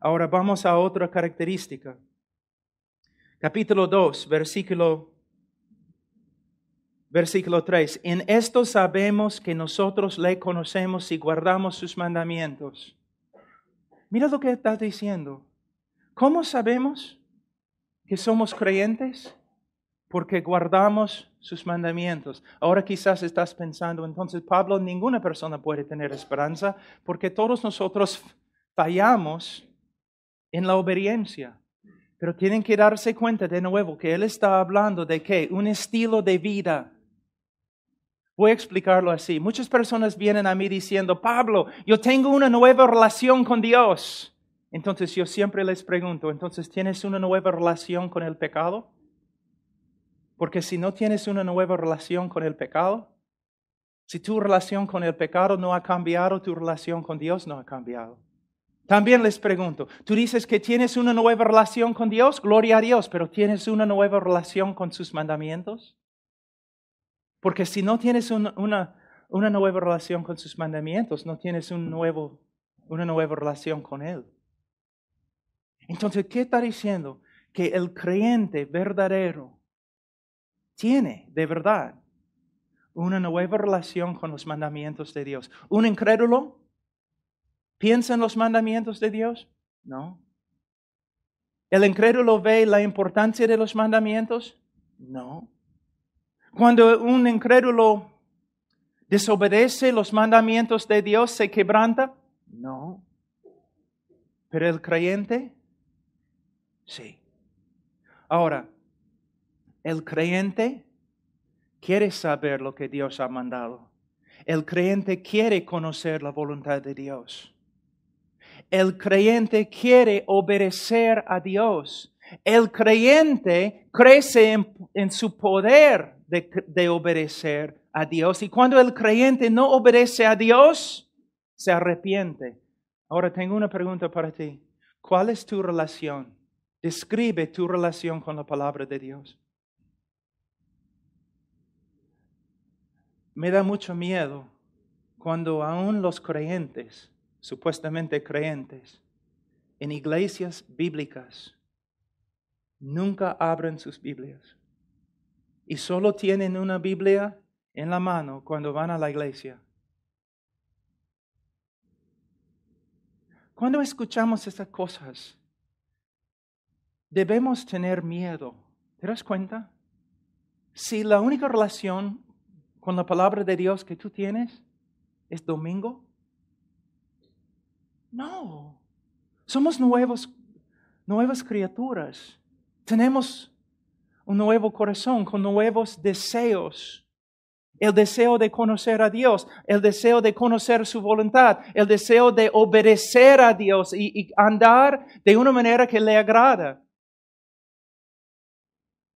Ahora vamos a otra característica. Capítulo 2, versículo, versículo 3. En esto sabemos que nosotros le conocemos y guardamos sus mandamientos. Mira lo que está diciendo. ¿Cómo sabemos que somos creyentes? porque guardamos sus mandamientos. Ahora quizás estás pensando, entonces Pablo, ninguna persona puede tener esperanza porque todos nosotros fallamos en la obediencia. Pero tienen que darse cuenta de nuevo que él está hablando de qué? Un estilo de vida. Voy a explicarlo así. Muchas personas vienen a mí diciendo, Pablo, yo tengo una nueva relación con Dios. Entonces yo siempre les pregunto, entonces, ¿tienes una nueva relación con el pecado? Porque si no tienes una nueva relación con el pecado, si tu relación con el pecado no ha cambiado, tu relación con Dios no ha cambiado. También les pregunto, tú dices que tienes una nueva relación con Dios, gloria a Dios, pero ¿tienes una nueva relación con sus mandamientos? Porque si no tienes una, una, nueva relación con sus mandamientos, no tienes un nuevo, una nueva relación con Él. Entonces, ¿qué está diciendo? Que el creyente verdadero tiene de verdad una nueva relación con los mandamientos de Dios. ¿Un incrédulo piensa en los mandamientos de Dios? No. ¿El incrédulo ve la importancia de los mandamientos? No. Cuando un incrédulo desobedece los mandamientos de Dios, se quebranta? No. Pero el creyente, sí. Ahora, el creyente quiere saber lo que Dios ha mandado. El creyente quiere conocer la voluntad de Dios. El creyente quiere obedecer a Dios. El creyente crece en, su poder de, obedecer a Dios. Y cuando el creyente no obedece a Dios, se arrepiente. Ahora tengo una pregunta para ti. ¿Cuál es tu relación? Describe tu relación con la palabra de Dios. me da mucho miedo cuando aún los creyentes, supuestamente creyentes, en iglesias bíblicas, nunca abren sus Biblias y solo tienen una Biblia en la mano cuando van a la iglesia. Cuando escuchamos estas cosas, debemos tener miedo. ¿Te das cuenta? Si la única relación con la palabra de Dios que tú tienes es domingo? No. Somos nuevos, nuevas criaturas. Tenemos un nuevo corazón con nuevos deseos. El deseo de conocer a Dios, el deseo de conocer su voluntad, el deseo de obedecer a Dios y, y andar de una manera que le agrada.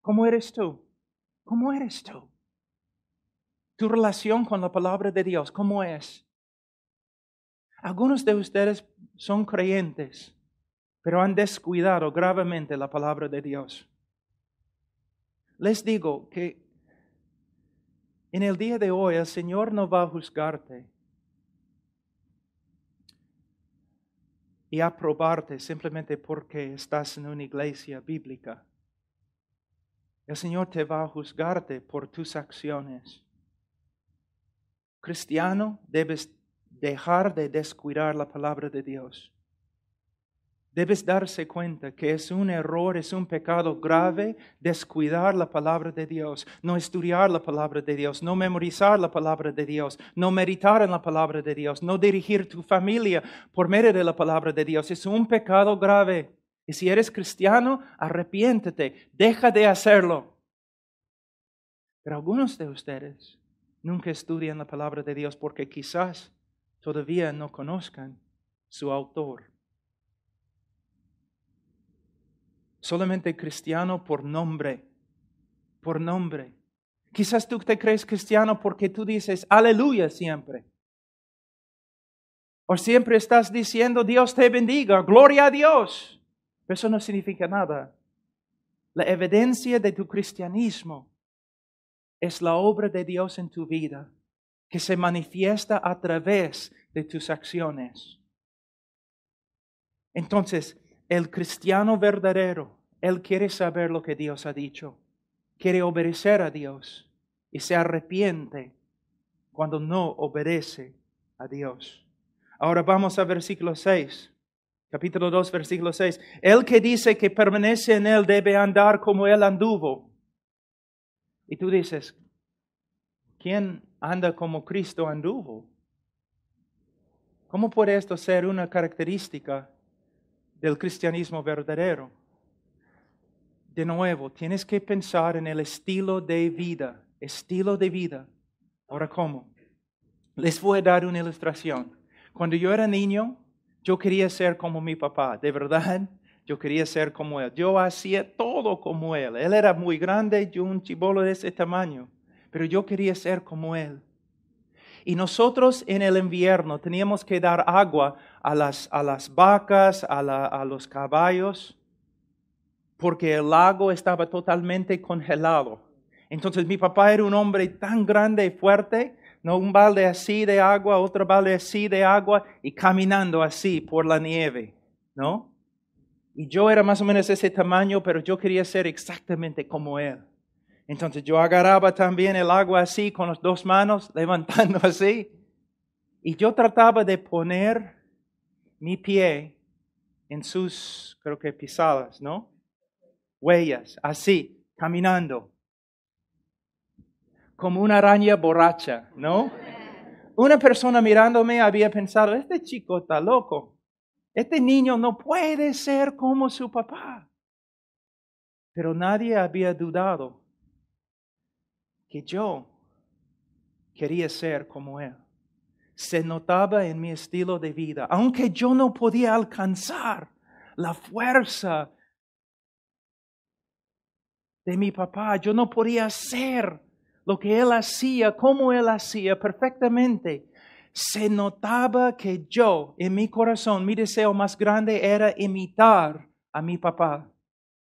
¿Cómo eres tú? ¿Cómo eres tú? Tu relación con la palabra de Dios, ¿cómo es? Algunos de ustedes son creyentes, pero han descuidado gravemente la palabra de Dios. Les digo que en el día de hoy el Señor no va a juzgarte y aprobarte simplemente porque estás en una iglesia bíblica. El Señor te va a juzgarte por tus acciones cristiano, debes dejar de descuidar la palabra de Dios. Debes darse cuenta que es un error, es un pecado grave descuidar la palabra de Dios, no estudiar la palabra de Dios, no memorizar la palabra de Dios, no meditar en la palabra de Dios, no dirigir tu familia por medio de la palabra de Dios. Es un pecado grave. Y si eres cristiano, arrepiéntete, deja de hacerlo. Pero algunos de ustedes Nunca estudian la palabra de Dios porque quizás todavía no conozcan su autor. Solamente cristiano por nombre, por nombre. Quizás tú te crees cristiano porque tú dices aleluya siempre. O siempre estás diciendo Dios te bendiga, gloria a Dios. Pero eso no significa nada. La evidencia de tu cristianismo es la obra de Dios en tu vida, que se manifiesta a través de tus acciones. Entonces, el cristiano verdadero, él quiere saber lo que Dios ha dicho, quiere obedecer a Dios y se arrepiente cuando no obedece a Dios. Ahora vamos a versículo 6. Capítulo 2, versículo 6. El que dice que permanece en Él debe andar como Él anduvo. Y tú dices, ¿quién anda como Cristo anduvo? ¿Cómo puede esto ser una característica del cristianismo verdadero? De nuevo, tienes que pensar en el estilo de vida, estilo de vida. Ahora, ¿cómo? Les voy a dar una ilustración. Cuando yo era niño, yo quería ser como mi papá, de verdad. Yo quería ser como él. Yo hacía todo como él. Él era muy grande, yo un chibolo de ese tamaño, pero yo quería ser como él. Y nosotros en el invierno teníamos que dar agua a las, a las vacas, a, a los caballos, porque el lago estaba totalmente congelado. Entonces mi papá era un hombre tan grande y fuerte, no un balde así de agua, otro balde así de agua, y caminando así por la nieve, ¿no? Y yo era más o menos ese tamaño, pero yo quería ser exactamente como él. Entonces yo agarraba también el agua así con las dos manos, levantando así. Y yo trataba de poner mi pie en sus, creo que pisadas, ¿no? Huellas, así, caminando. Como una araña borracha, ¿no? Una persona mirándome había pensado, este chico está loco. Este niño no puede ser como su papá. Pero nadie había dudado que yo quería ser como él. Se notaba en mi estilo de vida, aunque yo no podía alcanzar la fuerza de mi papá, yo no podía hacer lo que él hacía, como él hacía perfectamente se notaba que yo, en mi corazón, mi deseo más grande era imitar a mi papá.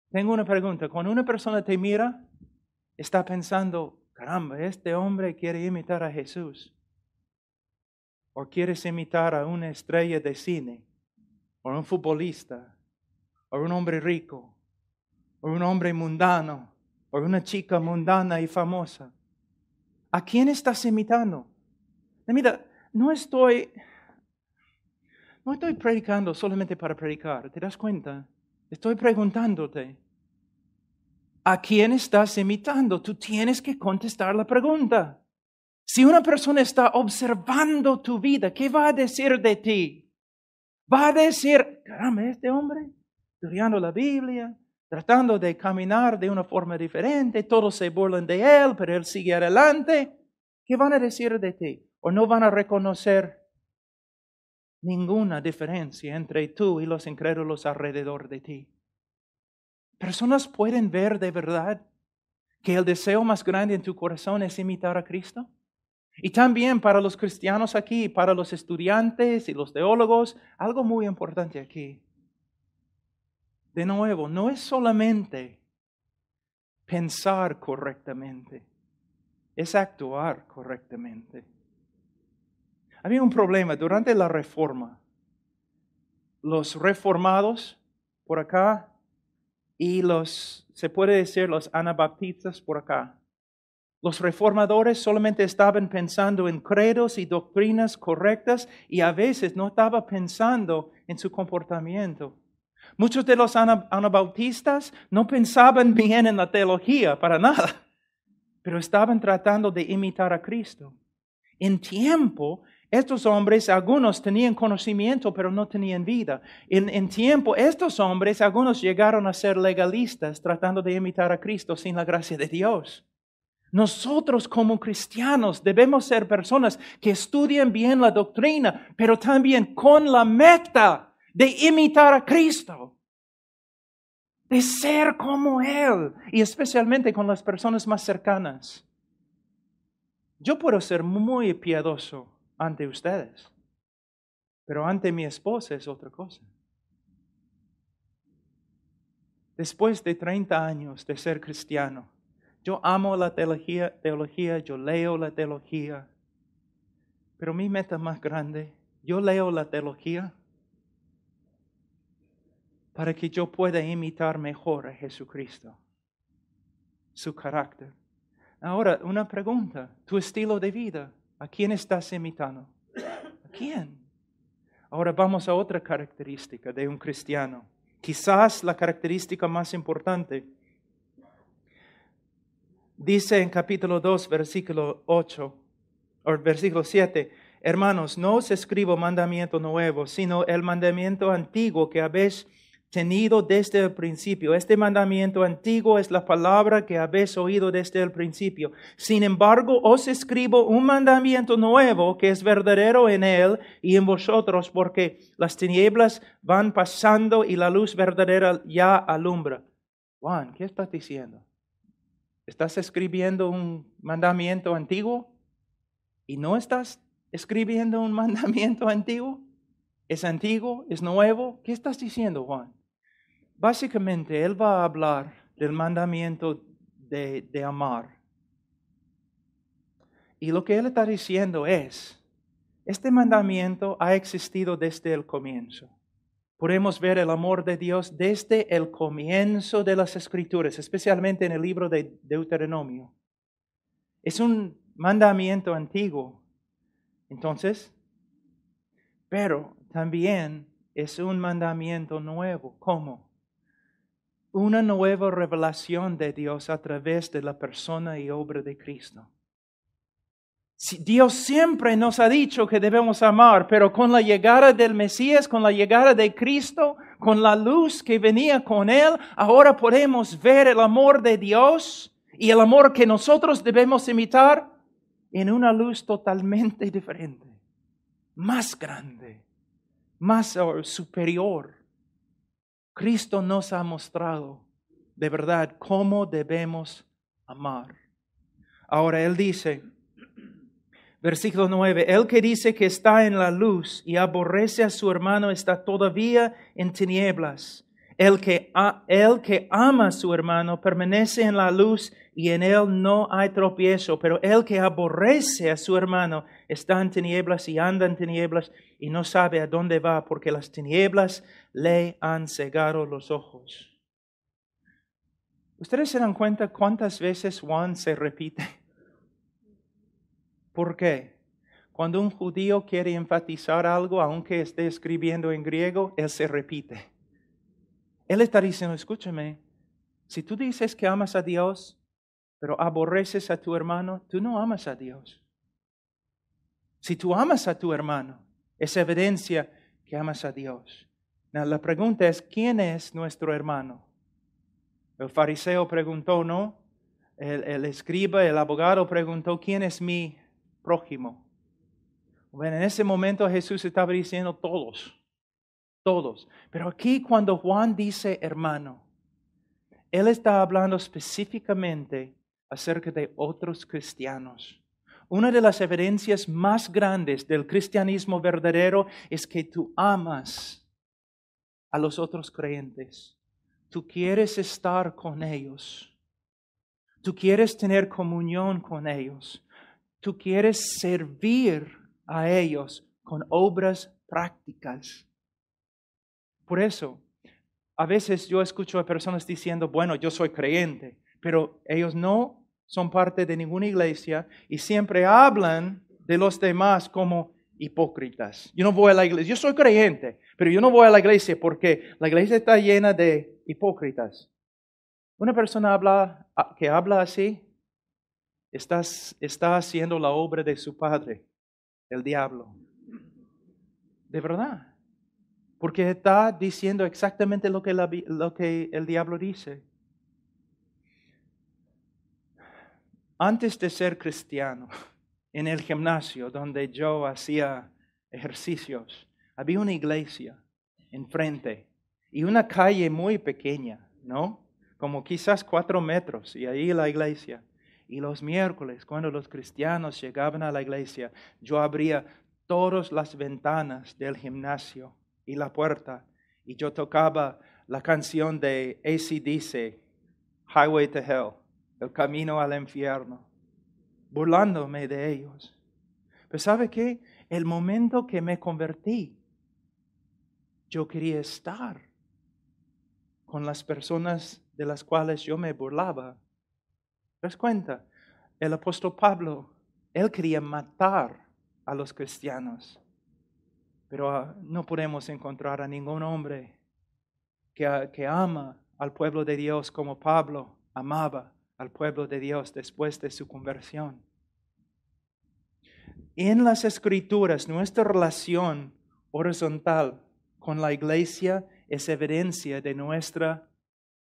Tengo una pregunta. Cuando una persona te mira, está pensando, caramba, este hombre quiere imitar a Jesús. O quieres imitar a una estrella de cine, o a un futbolista, o a un hombre rico, o a un hombre mundano, o a una chica mundana y famosa. ¿A quién estás imitando? Mira, no estoy, no estoy predicando solamente para predicar, ¿te das cuenta? Estoy preguntándote, ¿a quién estás imitando? Tú tienes que contestar la pregunta. Si una persona está observando tu vida, ¿qué va a decir de ti? Va a decir, caramba, este hombre, estudiando la Biblia, tratando de caminar de una forma diferente, todos se burlan de él, pero él sigue adelante. ¿Qué van a decir de ti? o no van a reconocer ninguna diferencia entre tú y los incrédulos alrededor de ti. Personas pueden ver de verdad que el deseo más grande en tu corazón es imitar a Cristo. Y también para los cristianos aquí, para los estudiantes y los teólogos, algo muy importante aquí. De nuevo, no es solamente pensar correctamente, es actuar correctamente. Había un problema durante la reforma. Los reformados por acá y los, se puede decir, los anabaptistas por acá. Los reformadores solamente estaban pensando en credos y doctrinas correctas y a veces no estaba pensando en su comportamiento. Muchos de los anabaptistas no pensaban bien en la teología para nada, pero estaban tratando de imitar a Cristo. En tiempo estos hombres, algunos tenían conocimiento, pero no tenían vida. En, tiempo, estos hombres, algunos llegaron a ser legalistas tratando de imitar a Cristo sin la gracia de Dios. Nosotros como cristianos debemos ser personas que estudian bien la doctrina, pero también con la meta de imitar a Cristo de ser como Él, y especialmente con las personas más cercanas. Yo puedo ser muy piadoso ante ustedes, pero ante mi esposa es otra cosa. Después de 30 años de ser cristiano, yo amo la teología, teología yo leo la teología, pero mi meta más grande, yo leo la teología para que yo pueda imitar mejor a Jesucristo, su carácter. Ahora, una pregunta, tu estilo de vida. ¿A quién estás semitano? ¿A quién? Ahora vamos a otra característica de un cristiano. Quizás la característica más importante. Dice en capítulo 2, versículo 8, o versículo 7, Hermanos, no os escribo mandamiento nuevo, sino el mandamiento antiguo que habéis tenido desde el principio. Este mandamiento antiguo es la palabra que habéis oído desde el principio. Sin embargo, os escribo un mandamiento nuevo que es verdadero en él y en vosotros, porque las tinieblas van pasando y la luz verdadera ya alumbra. Juan, ¿qué estás diciendo? ¿Estás escribiendo un mandamiento antiguo? ¿Y no estás escribiendo un mandamiento antiguo? ¿Es antiguo? ¿Es nuevo? ¿Qué estás diciendo, Juan? Básicamente, él va a hablar del mandamiento de, amar. Y lo que él está diciendo es, este mandamiento ha existido desde el comienzo. Podemos ver el amor de Dios desde el comienzo de las escrituras, especialmente en el libro de Deuteronomio. Es un mandamiento antiguo, entonces, pero también es un mandamiento nuevo. ¿Cómo? una nueva revelación de Dios a través de la persona y obra de Cristo. Dios siempre nos ha dicho que debemos amar, pero con la llegada del Mesías, con la llegada de Cristo, con la luz que venía con Él, ahora podemos ver el amor de Dios y el amor que nosotros debemos imitar en una luz totalmente diferente, más grande, más oh, superior. Cristo nos ha mostrado de verdad cómo debemos amar. Ahora Él dice, versículo 9, el que dice que está en la luz y aborrece a su hermano está todavía en tinieblas. El que, el que ama a su hermano permanece en la luz y en él no hay tropiezo, pero el que aborrece a su hermano está en tinieblas y anda en tinieblas y no sabe a dónde va porque las tinieblas le han cegado los ojos. ¿Ustedes se dan cuenta cuántas veces Juan se repite? ¿Por qué? Cuando un judío quiere enfatizar algo, aunque esté escribiendo en griego, él se repite. Él está diciendo, escúchame, si tú dices que amas a Dios, pero aborreces a tu hermano, tú no amas a Dios. Si tú amas a tu hermano, es evidencia que amas a Dios. la pregunta es, ¿quién es nuestro hermano? El fariseo preguntó, ¿no? El, el escriba, el abogado preguntó, ¿quién es mi prójimo? Bueno, en ese momento Jesús estaba diciendo todos, todos. Pero aquí cuando Juan dice hermano, él está hablando específicamente acerca de otros cristianos. Una de las evidencias más grandes del cristianismo verdadero es que tú amas a los otros creyentes. Tú quieres estar con ellos. Tú quieres tener comunión con ellos. Tú quieres servir a ellos con obras prácticas. Por eso, a veces yo escucho a personas diciendo, bueno, yo soy creyente, pero ellos no son parte de ninguna iglesia y siempre hablan de los demás como hipócritas. Yo no voy a la iglesia, yo soy creyente, pero yo no voy a la iglesia porque la iglesia está llena de hipócritas. Una persona ah, que habla así está, haciendo la obra de su padre, el diablo. De verdad. Porque está diciendo exactamente lo que el diablo dice. antes de ser cristiano, en el gimnasio donde yo hacía ejercicios, había una iglesia enfrente y una calle muy pequeña, ¿no? Como quizás cuatro metros, y ahí la iglesia. Y los miércoles, cuando los cristianos llegaban a la iglesia, yo abría todas las ventanas del gimnasio y la puerta, y yo tocaba la canción de ac Highway to Hell el camino al infierno, burlándome de ellos. Pero ¿sabe qué? El momento que me convertí, yo quería estar con las personas de las cuales yo me burlaba. ¿Te das cuenta? El apóstol Pablo, él quería matar a los cristianos, pero ah, no podemos encontrar a ningún hombre que, que ama al pueblo de Dios como Pablo amaba al pueblo de Dios después de su conversión. En las escrituras, nuestra relación horizontal con la iglesia es evidencia de nuestra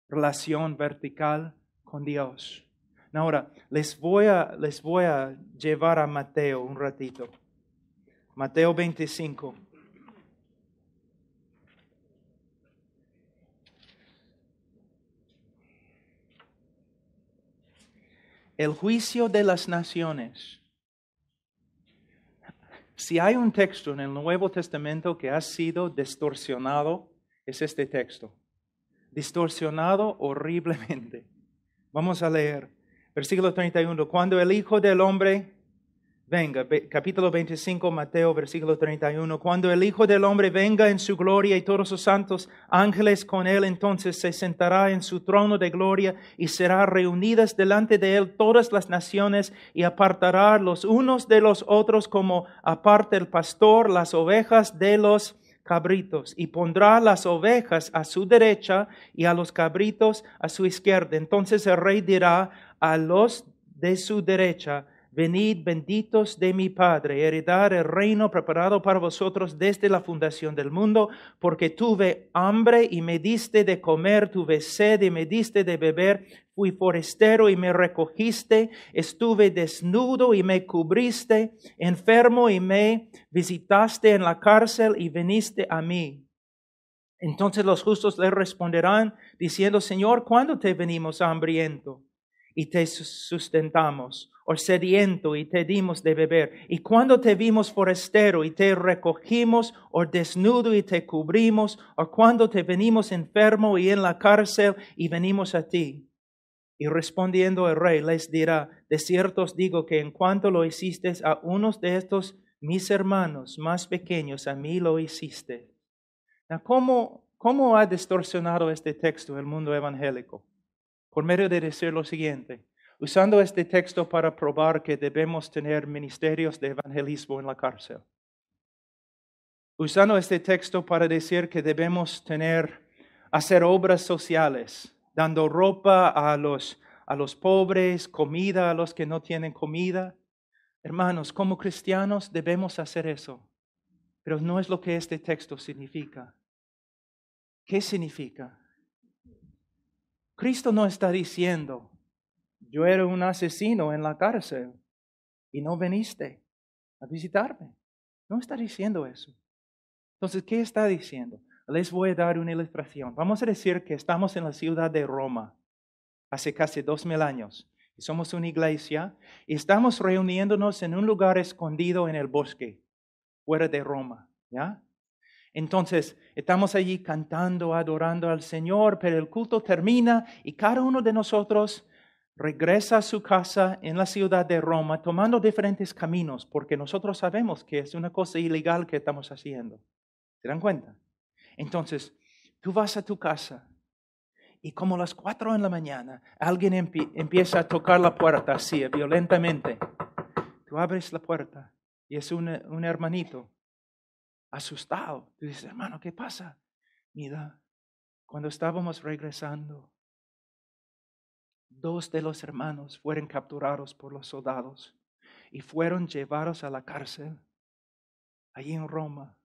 relación vertical con Dios. Ahora, les voy a, les voy a llevar a Mateo un ratito. Mateo 25. el juicio de las naciones. Si hay un texto en el Nuevo Testamento que ha sido distorsionado, es este texto. Distorsionado horriblemente. Vamos a leer. Versículo 31. Cuando el Hijo del Hombre venga. Capítulo 25, Mateo, versículo 31. Cuando el Hijo del Hombre venga en su gloria y todos sus santos ángeles con él, entonces se sentará en su trono de gloria y será reunidas delante de él todas las naciones y apartará los unos de los otros como aparte el pastor las ovejas de los cabritos y pondrá las ovejas a su derecha y a los cabritos a su izquierda. Entonces el rey dirá a los de su derecha, Venid benditos de mi Padre, heredar el reino preparado para vosotros desde la fundación del mundo, porque tuve hambre y me diste de comer, tuve sed y me diste de beber, fui forestero y me recogiste, estuve desnudo y me cubriste, enfermo y me visitaste en la cárcel y viniste a mí. Entonces los justos le responderán diciendo, Señor, ¿cuándo te venimos hambriento? y te sustentamos, o sediento y te dimos de beber, y cuando te vimos forastero y te recogimos, o desnudo y te cubrimos, o cuando te venimos enfermo y en la cárcel y venimos a ti. Y respondiendo el rey les dirá, de cierto os digo que en cuanto lo hiciste a unos de estos mis hermanos más pequeños, a mí lo hiciste. ¿Cómo ha distorsionado este texto el mundo evangélico? por medio de decir lo siguiente, usando este texto para probar que debemos tener ministerios de evangelismo en la cárcel. Usando este texto para decir que debemos tener, hacer obras sociales, dando ropa a los, a los pobres, comida a los que no tienen comida. Hermanos, como cristianos debemos hacer eso, pero no es lo que este texto significa. ¿Qué significa? Cristo no está diciendo, yo era un asesino en la cárcel y no viniste a visitarme. No está diciendo eso. Entonces, ¿qué está diciendo? Les voy a dar una ilustración. Vamos a decir que estamos en la ciudad de Roma hace casi dos mil años. Y somos una iglesia y estamos reuniéndonos en un lugar escondido en el bosque, fuera de Roma. ¿ya? Entonces, estamos allí cantando, adorando al Señor, pero el culto termina y cada uno de nosotros regresa a su casa en la ciudad de Roma tomando diferentes caminos, porque nosotros sabemos que es una cosa ilegal que estamos haciendo. ¿Se dan cuenta? Entonces, tú vas a tu casa y como a las cuatro en la mañana alguien empieza a tocar la puerta así, violentamente. Tú abres la puerta y es un hermanito asustado. Tú dices, hermano, ¿qué pasa? Mira, cuando estábamos regresando, dos de los hermanos fueron capturados por los soldados y fueron llevados a la cárcel, allí en Roma.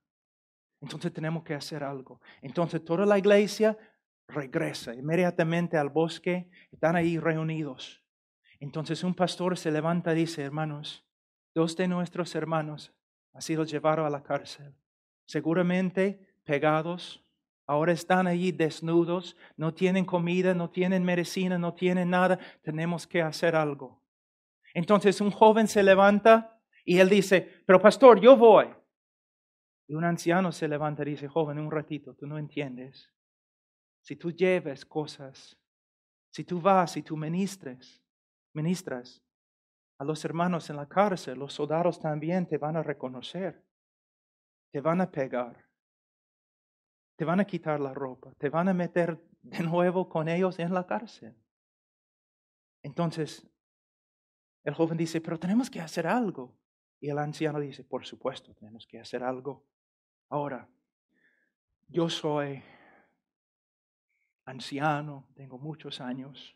Entonces tenemos que hacer algo. Entonces toda la iglesia regresa inmediatamente al bosque, están ahí reunidos. Entonces un pastor se levanta y dice, hermanos, dos de nuestros hermanos han sido llevados a la cárcel seguramente pegados, ahora están allí desnudos, no tienen comida, no tienen medicina, no tienen nada, tenemos que hacer algo. Entonces un joven se levanta y él dice, pero pastor, yo voy. Y un anciano se levanta y dice, joven, un ratito, tú no entiendes. Si tú lleves cosas, si tú vas y tú ministres, ministras a los hermanos en la cárcel, los soldados también te van a reconocer te van a pegar, te van a quitar la ropa, te van a meter de nuevo con ellos en la cárcel. Entonces, el joven dice, pero tenemos que hacer algo. Y el anciano dice, por supuesto, tenemos que hacer algo. Ahora, yo soy anciano, tengo muchos años,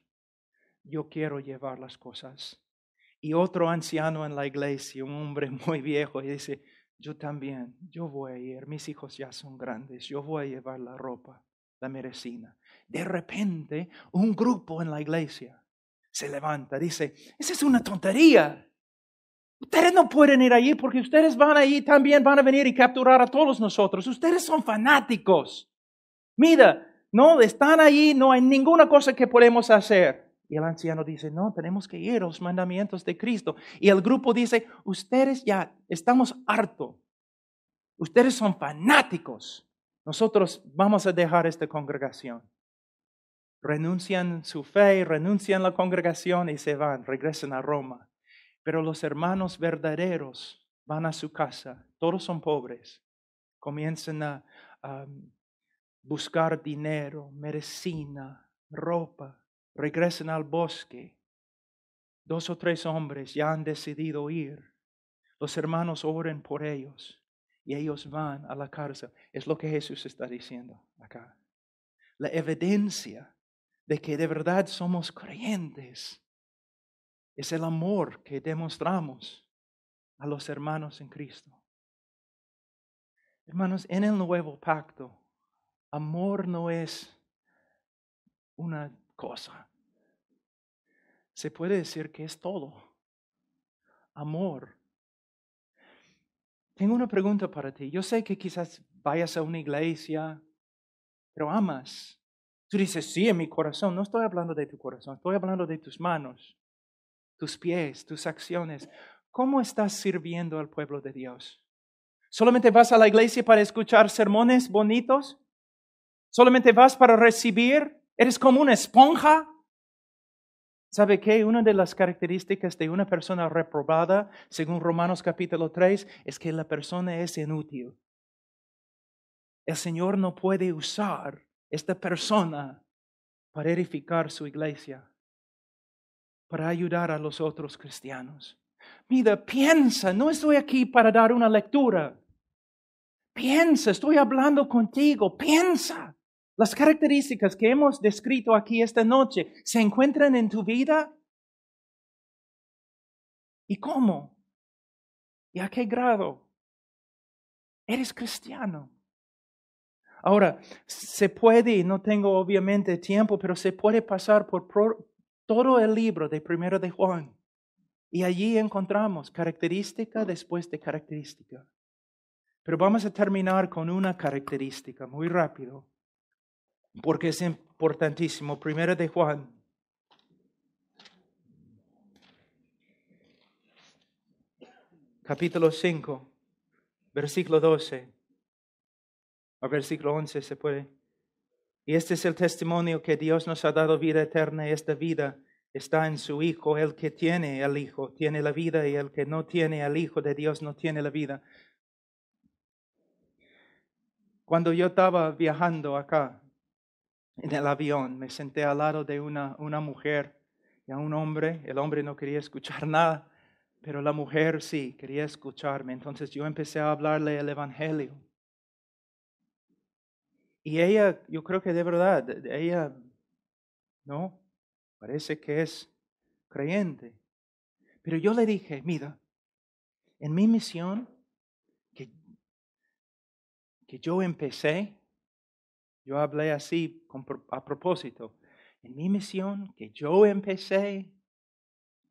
yo quiero llevar las cosas. Y otro anciano en la iglesia, un hombre muy viejo, dice, yo también, yo voy a ir, mis hijos ya son grandes, yo voy a llevar la ropa, la medicina. De repente, un grupo en la iglesia se levanta, dice, esa es una tontería. Ustedes no pueden ir allí porque ustedes van allí también, van a venir y capturar a todos nosotros. Ustedes son fanáticos. Mira, no, están allí, no hay ninguna cosa que podemos hacer. Y el anciano dice, no, tenemos que ir a los mandamientos de Cristo. Y el grupo dice, ustedes ya estamos harto. Ustedes son fanáticos. Nosotros vamos a dejar esta congregación. Renuncian su fe, renuncian la congregación y se van, regresan a Roma. Pero los hermanos verdaderos van a su casa, todos son pobres, comienzan a buscar dinero, medicina, ropa, regresen al bosque. Dos o tres hombres ya han decidido ir. Los hermanos oren por ellos y ellos van a la cárcel. Es lo que Jesús está diciendo acá. La evidencia de que de verdad somos creyentes es el amor que demostramos a los hermanos en Cristo. Hermanos, en el nuevo pacto, amor no es una cosa. Se puede decir que es todo. Amor. Tengo una pregunta para ti. Yo sé que quizás vayas a una iglesia, pero amas. Tú dices, sí, en mi corazón. No estoy hablando de tu corazón, estoy hablando de tus manos, tus pies, tus acciones. ¿Cómo estás sirviendo al pueblo de Dios? ¿Solamente vas a la iglesia para escuchar sermones bonitos? ¿Solamente vas para recibir? Eres como una esponja. ¿Sabe qué? Una de las características de una persona reprobada, según Romanos capítulo 3, es que la persona es inútil. El Señor no puede usar esta persona para edificar su iglesia, para ayudar a los otros cristianos. Mira, piensa, no estoy aquí para dar una lectura. Piensa, estoy hablando contigo, piensa. Las características que hemos descrito aquí esta noche se encuentran en tu vida. ¿Y cómo? ¿Y a qué grado? Eres cristiano. Ahora, se puede, no tengo obviamente tiempo, pero se puede pasar por todo el libro de Primero de Juan. Y allí encontramos característica después de característica. Pero vamos a terminar con una característica muy rápido porque es importantísimo. Primero de Juan. Capítulo 5, versículo 12, a versículo 11 se puede. Y este es el testimonio que Dios nos ha dado vida eterna esta vida está en su Hijo. El que tiene al Hijo tiene la vida y el que no tiene al Hijo de Dios no tiene la vida. Cuando yo estaba viajando acá, en el avión, me senté al lado de una, una mujer y a un hombre. El hombre no quería escuchar nada, pero la mujer sí quería escucharme. Entonces yo empecé a hablarle el Evangelio. Y ella, yo creo que de verdad, ella, ¿no? Parece que es creyente. Pero yo le dije, mira, en mi misión que, que yo empecé, yo hablé así a propósito. En mi misión que yo empecé,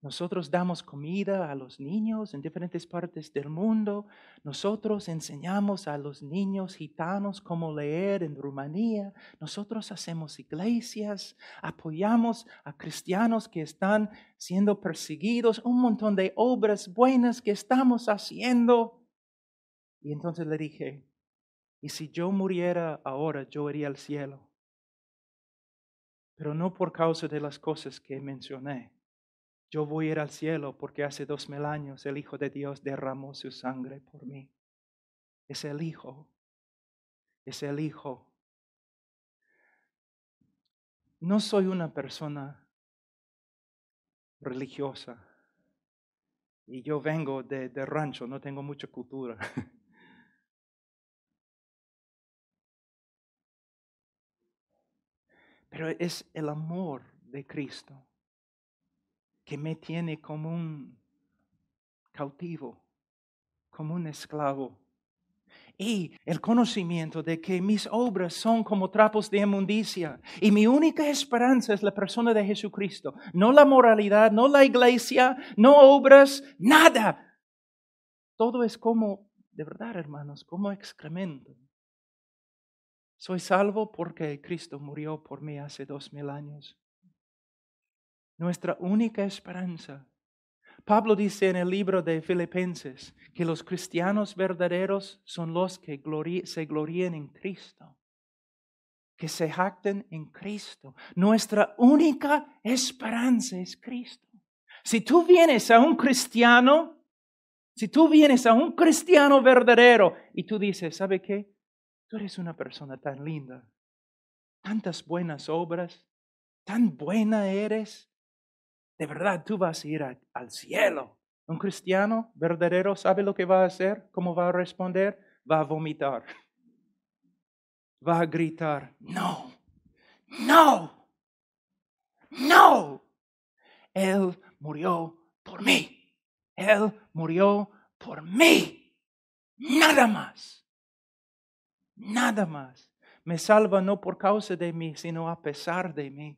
nosotros damos comida a los niños en diferentes partes del mundo. Nosotros enseñamos a los niños gitanos cómo leer en Rumanía. Nosotros hacemos iglesias, apoyamos a cristianos que están siendo perseguidos, un montón de obras buenas que estamos haciendo. Y entonces le dije, y si yo muriera ahora, yo iría al cielo. Pero no por causa de las cosas que mencioné. Yo voy a ir al cielo porque hace dos mil años el Hijo de Dios derramó su sangre por mí. Es el Hijo. Es el Hijo. No soy una persona religiosa. Y yo vengo de, rancho, no tengo mucha cultura. Pero es el amor de Cristo que me tiene como un cautivo, como un esclavo. Y el conocimiento de que mis obras son como trapos de inmundicia. Y mi única esperanza es la persona de Jesucristo. No la moralidad, no la iglesia, no obras, nada. Todo es como, de verdad hermanos, como excremento soy salvo porque Cristo murió por mí hace dos mil años. Nuestra única esperanza. Pablo dice en el libro de Filipenses que los cristianos verdaderos son los que se gloríen en Cristo, que se jacten en Cristo. Nuestra única esperanza es Cristo. Si tú vienes a un cristiano, si tú vienes a un cristiano verdadero y tú dices, ¿sabe qué? tú eres una persona tan linda, tantas buenas obras, tan buena eres, de verdad tú vas a ir al cielo. Un cristiano verdadero sabe lo que va a hacer, cómo va a responder, va a vomitar, va a gritar, no, no, no, Él murió por mí, Él murió por mí, nada más. Nada más. Me salva no por causa de mí, sino a pesar de mí.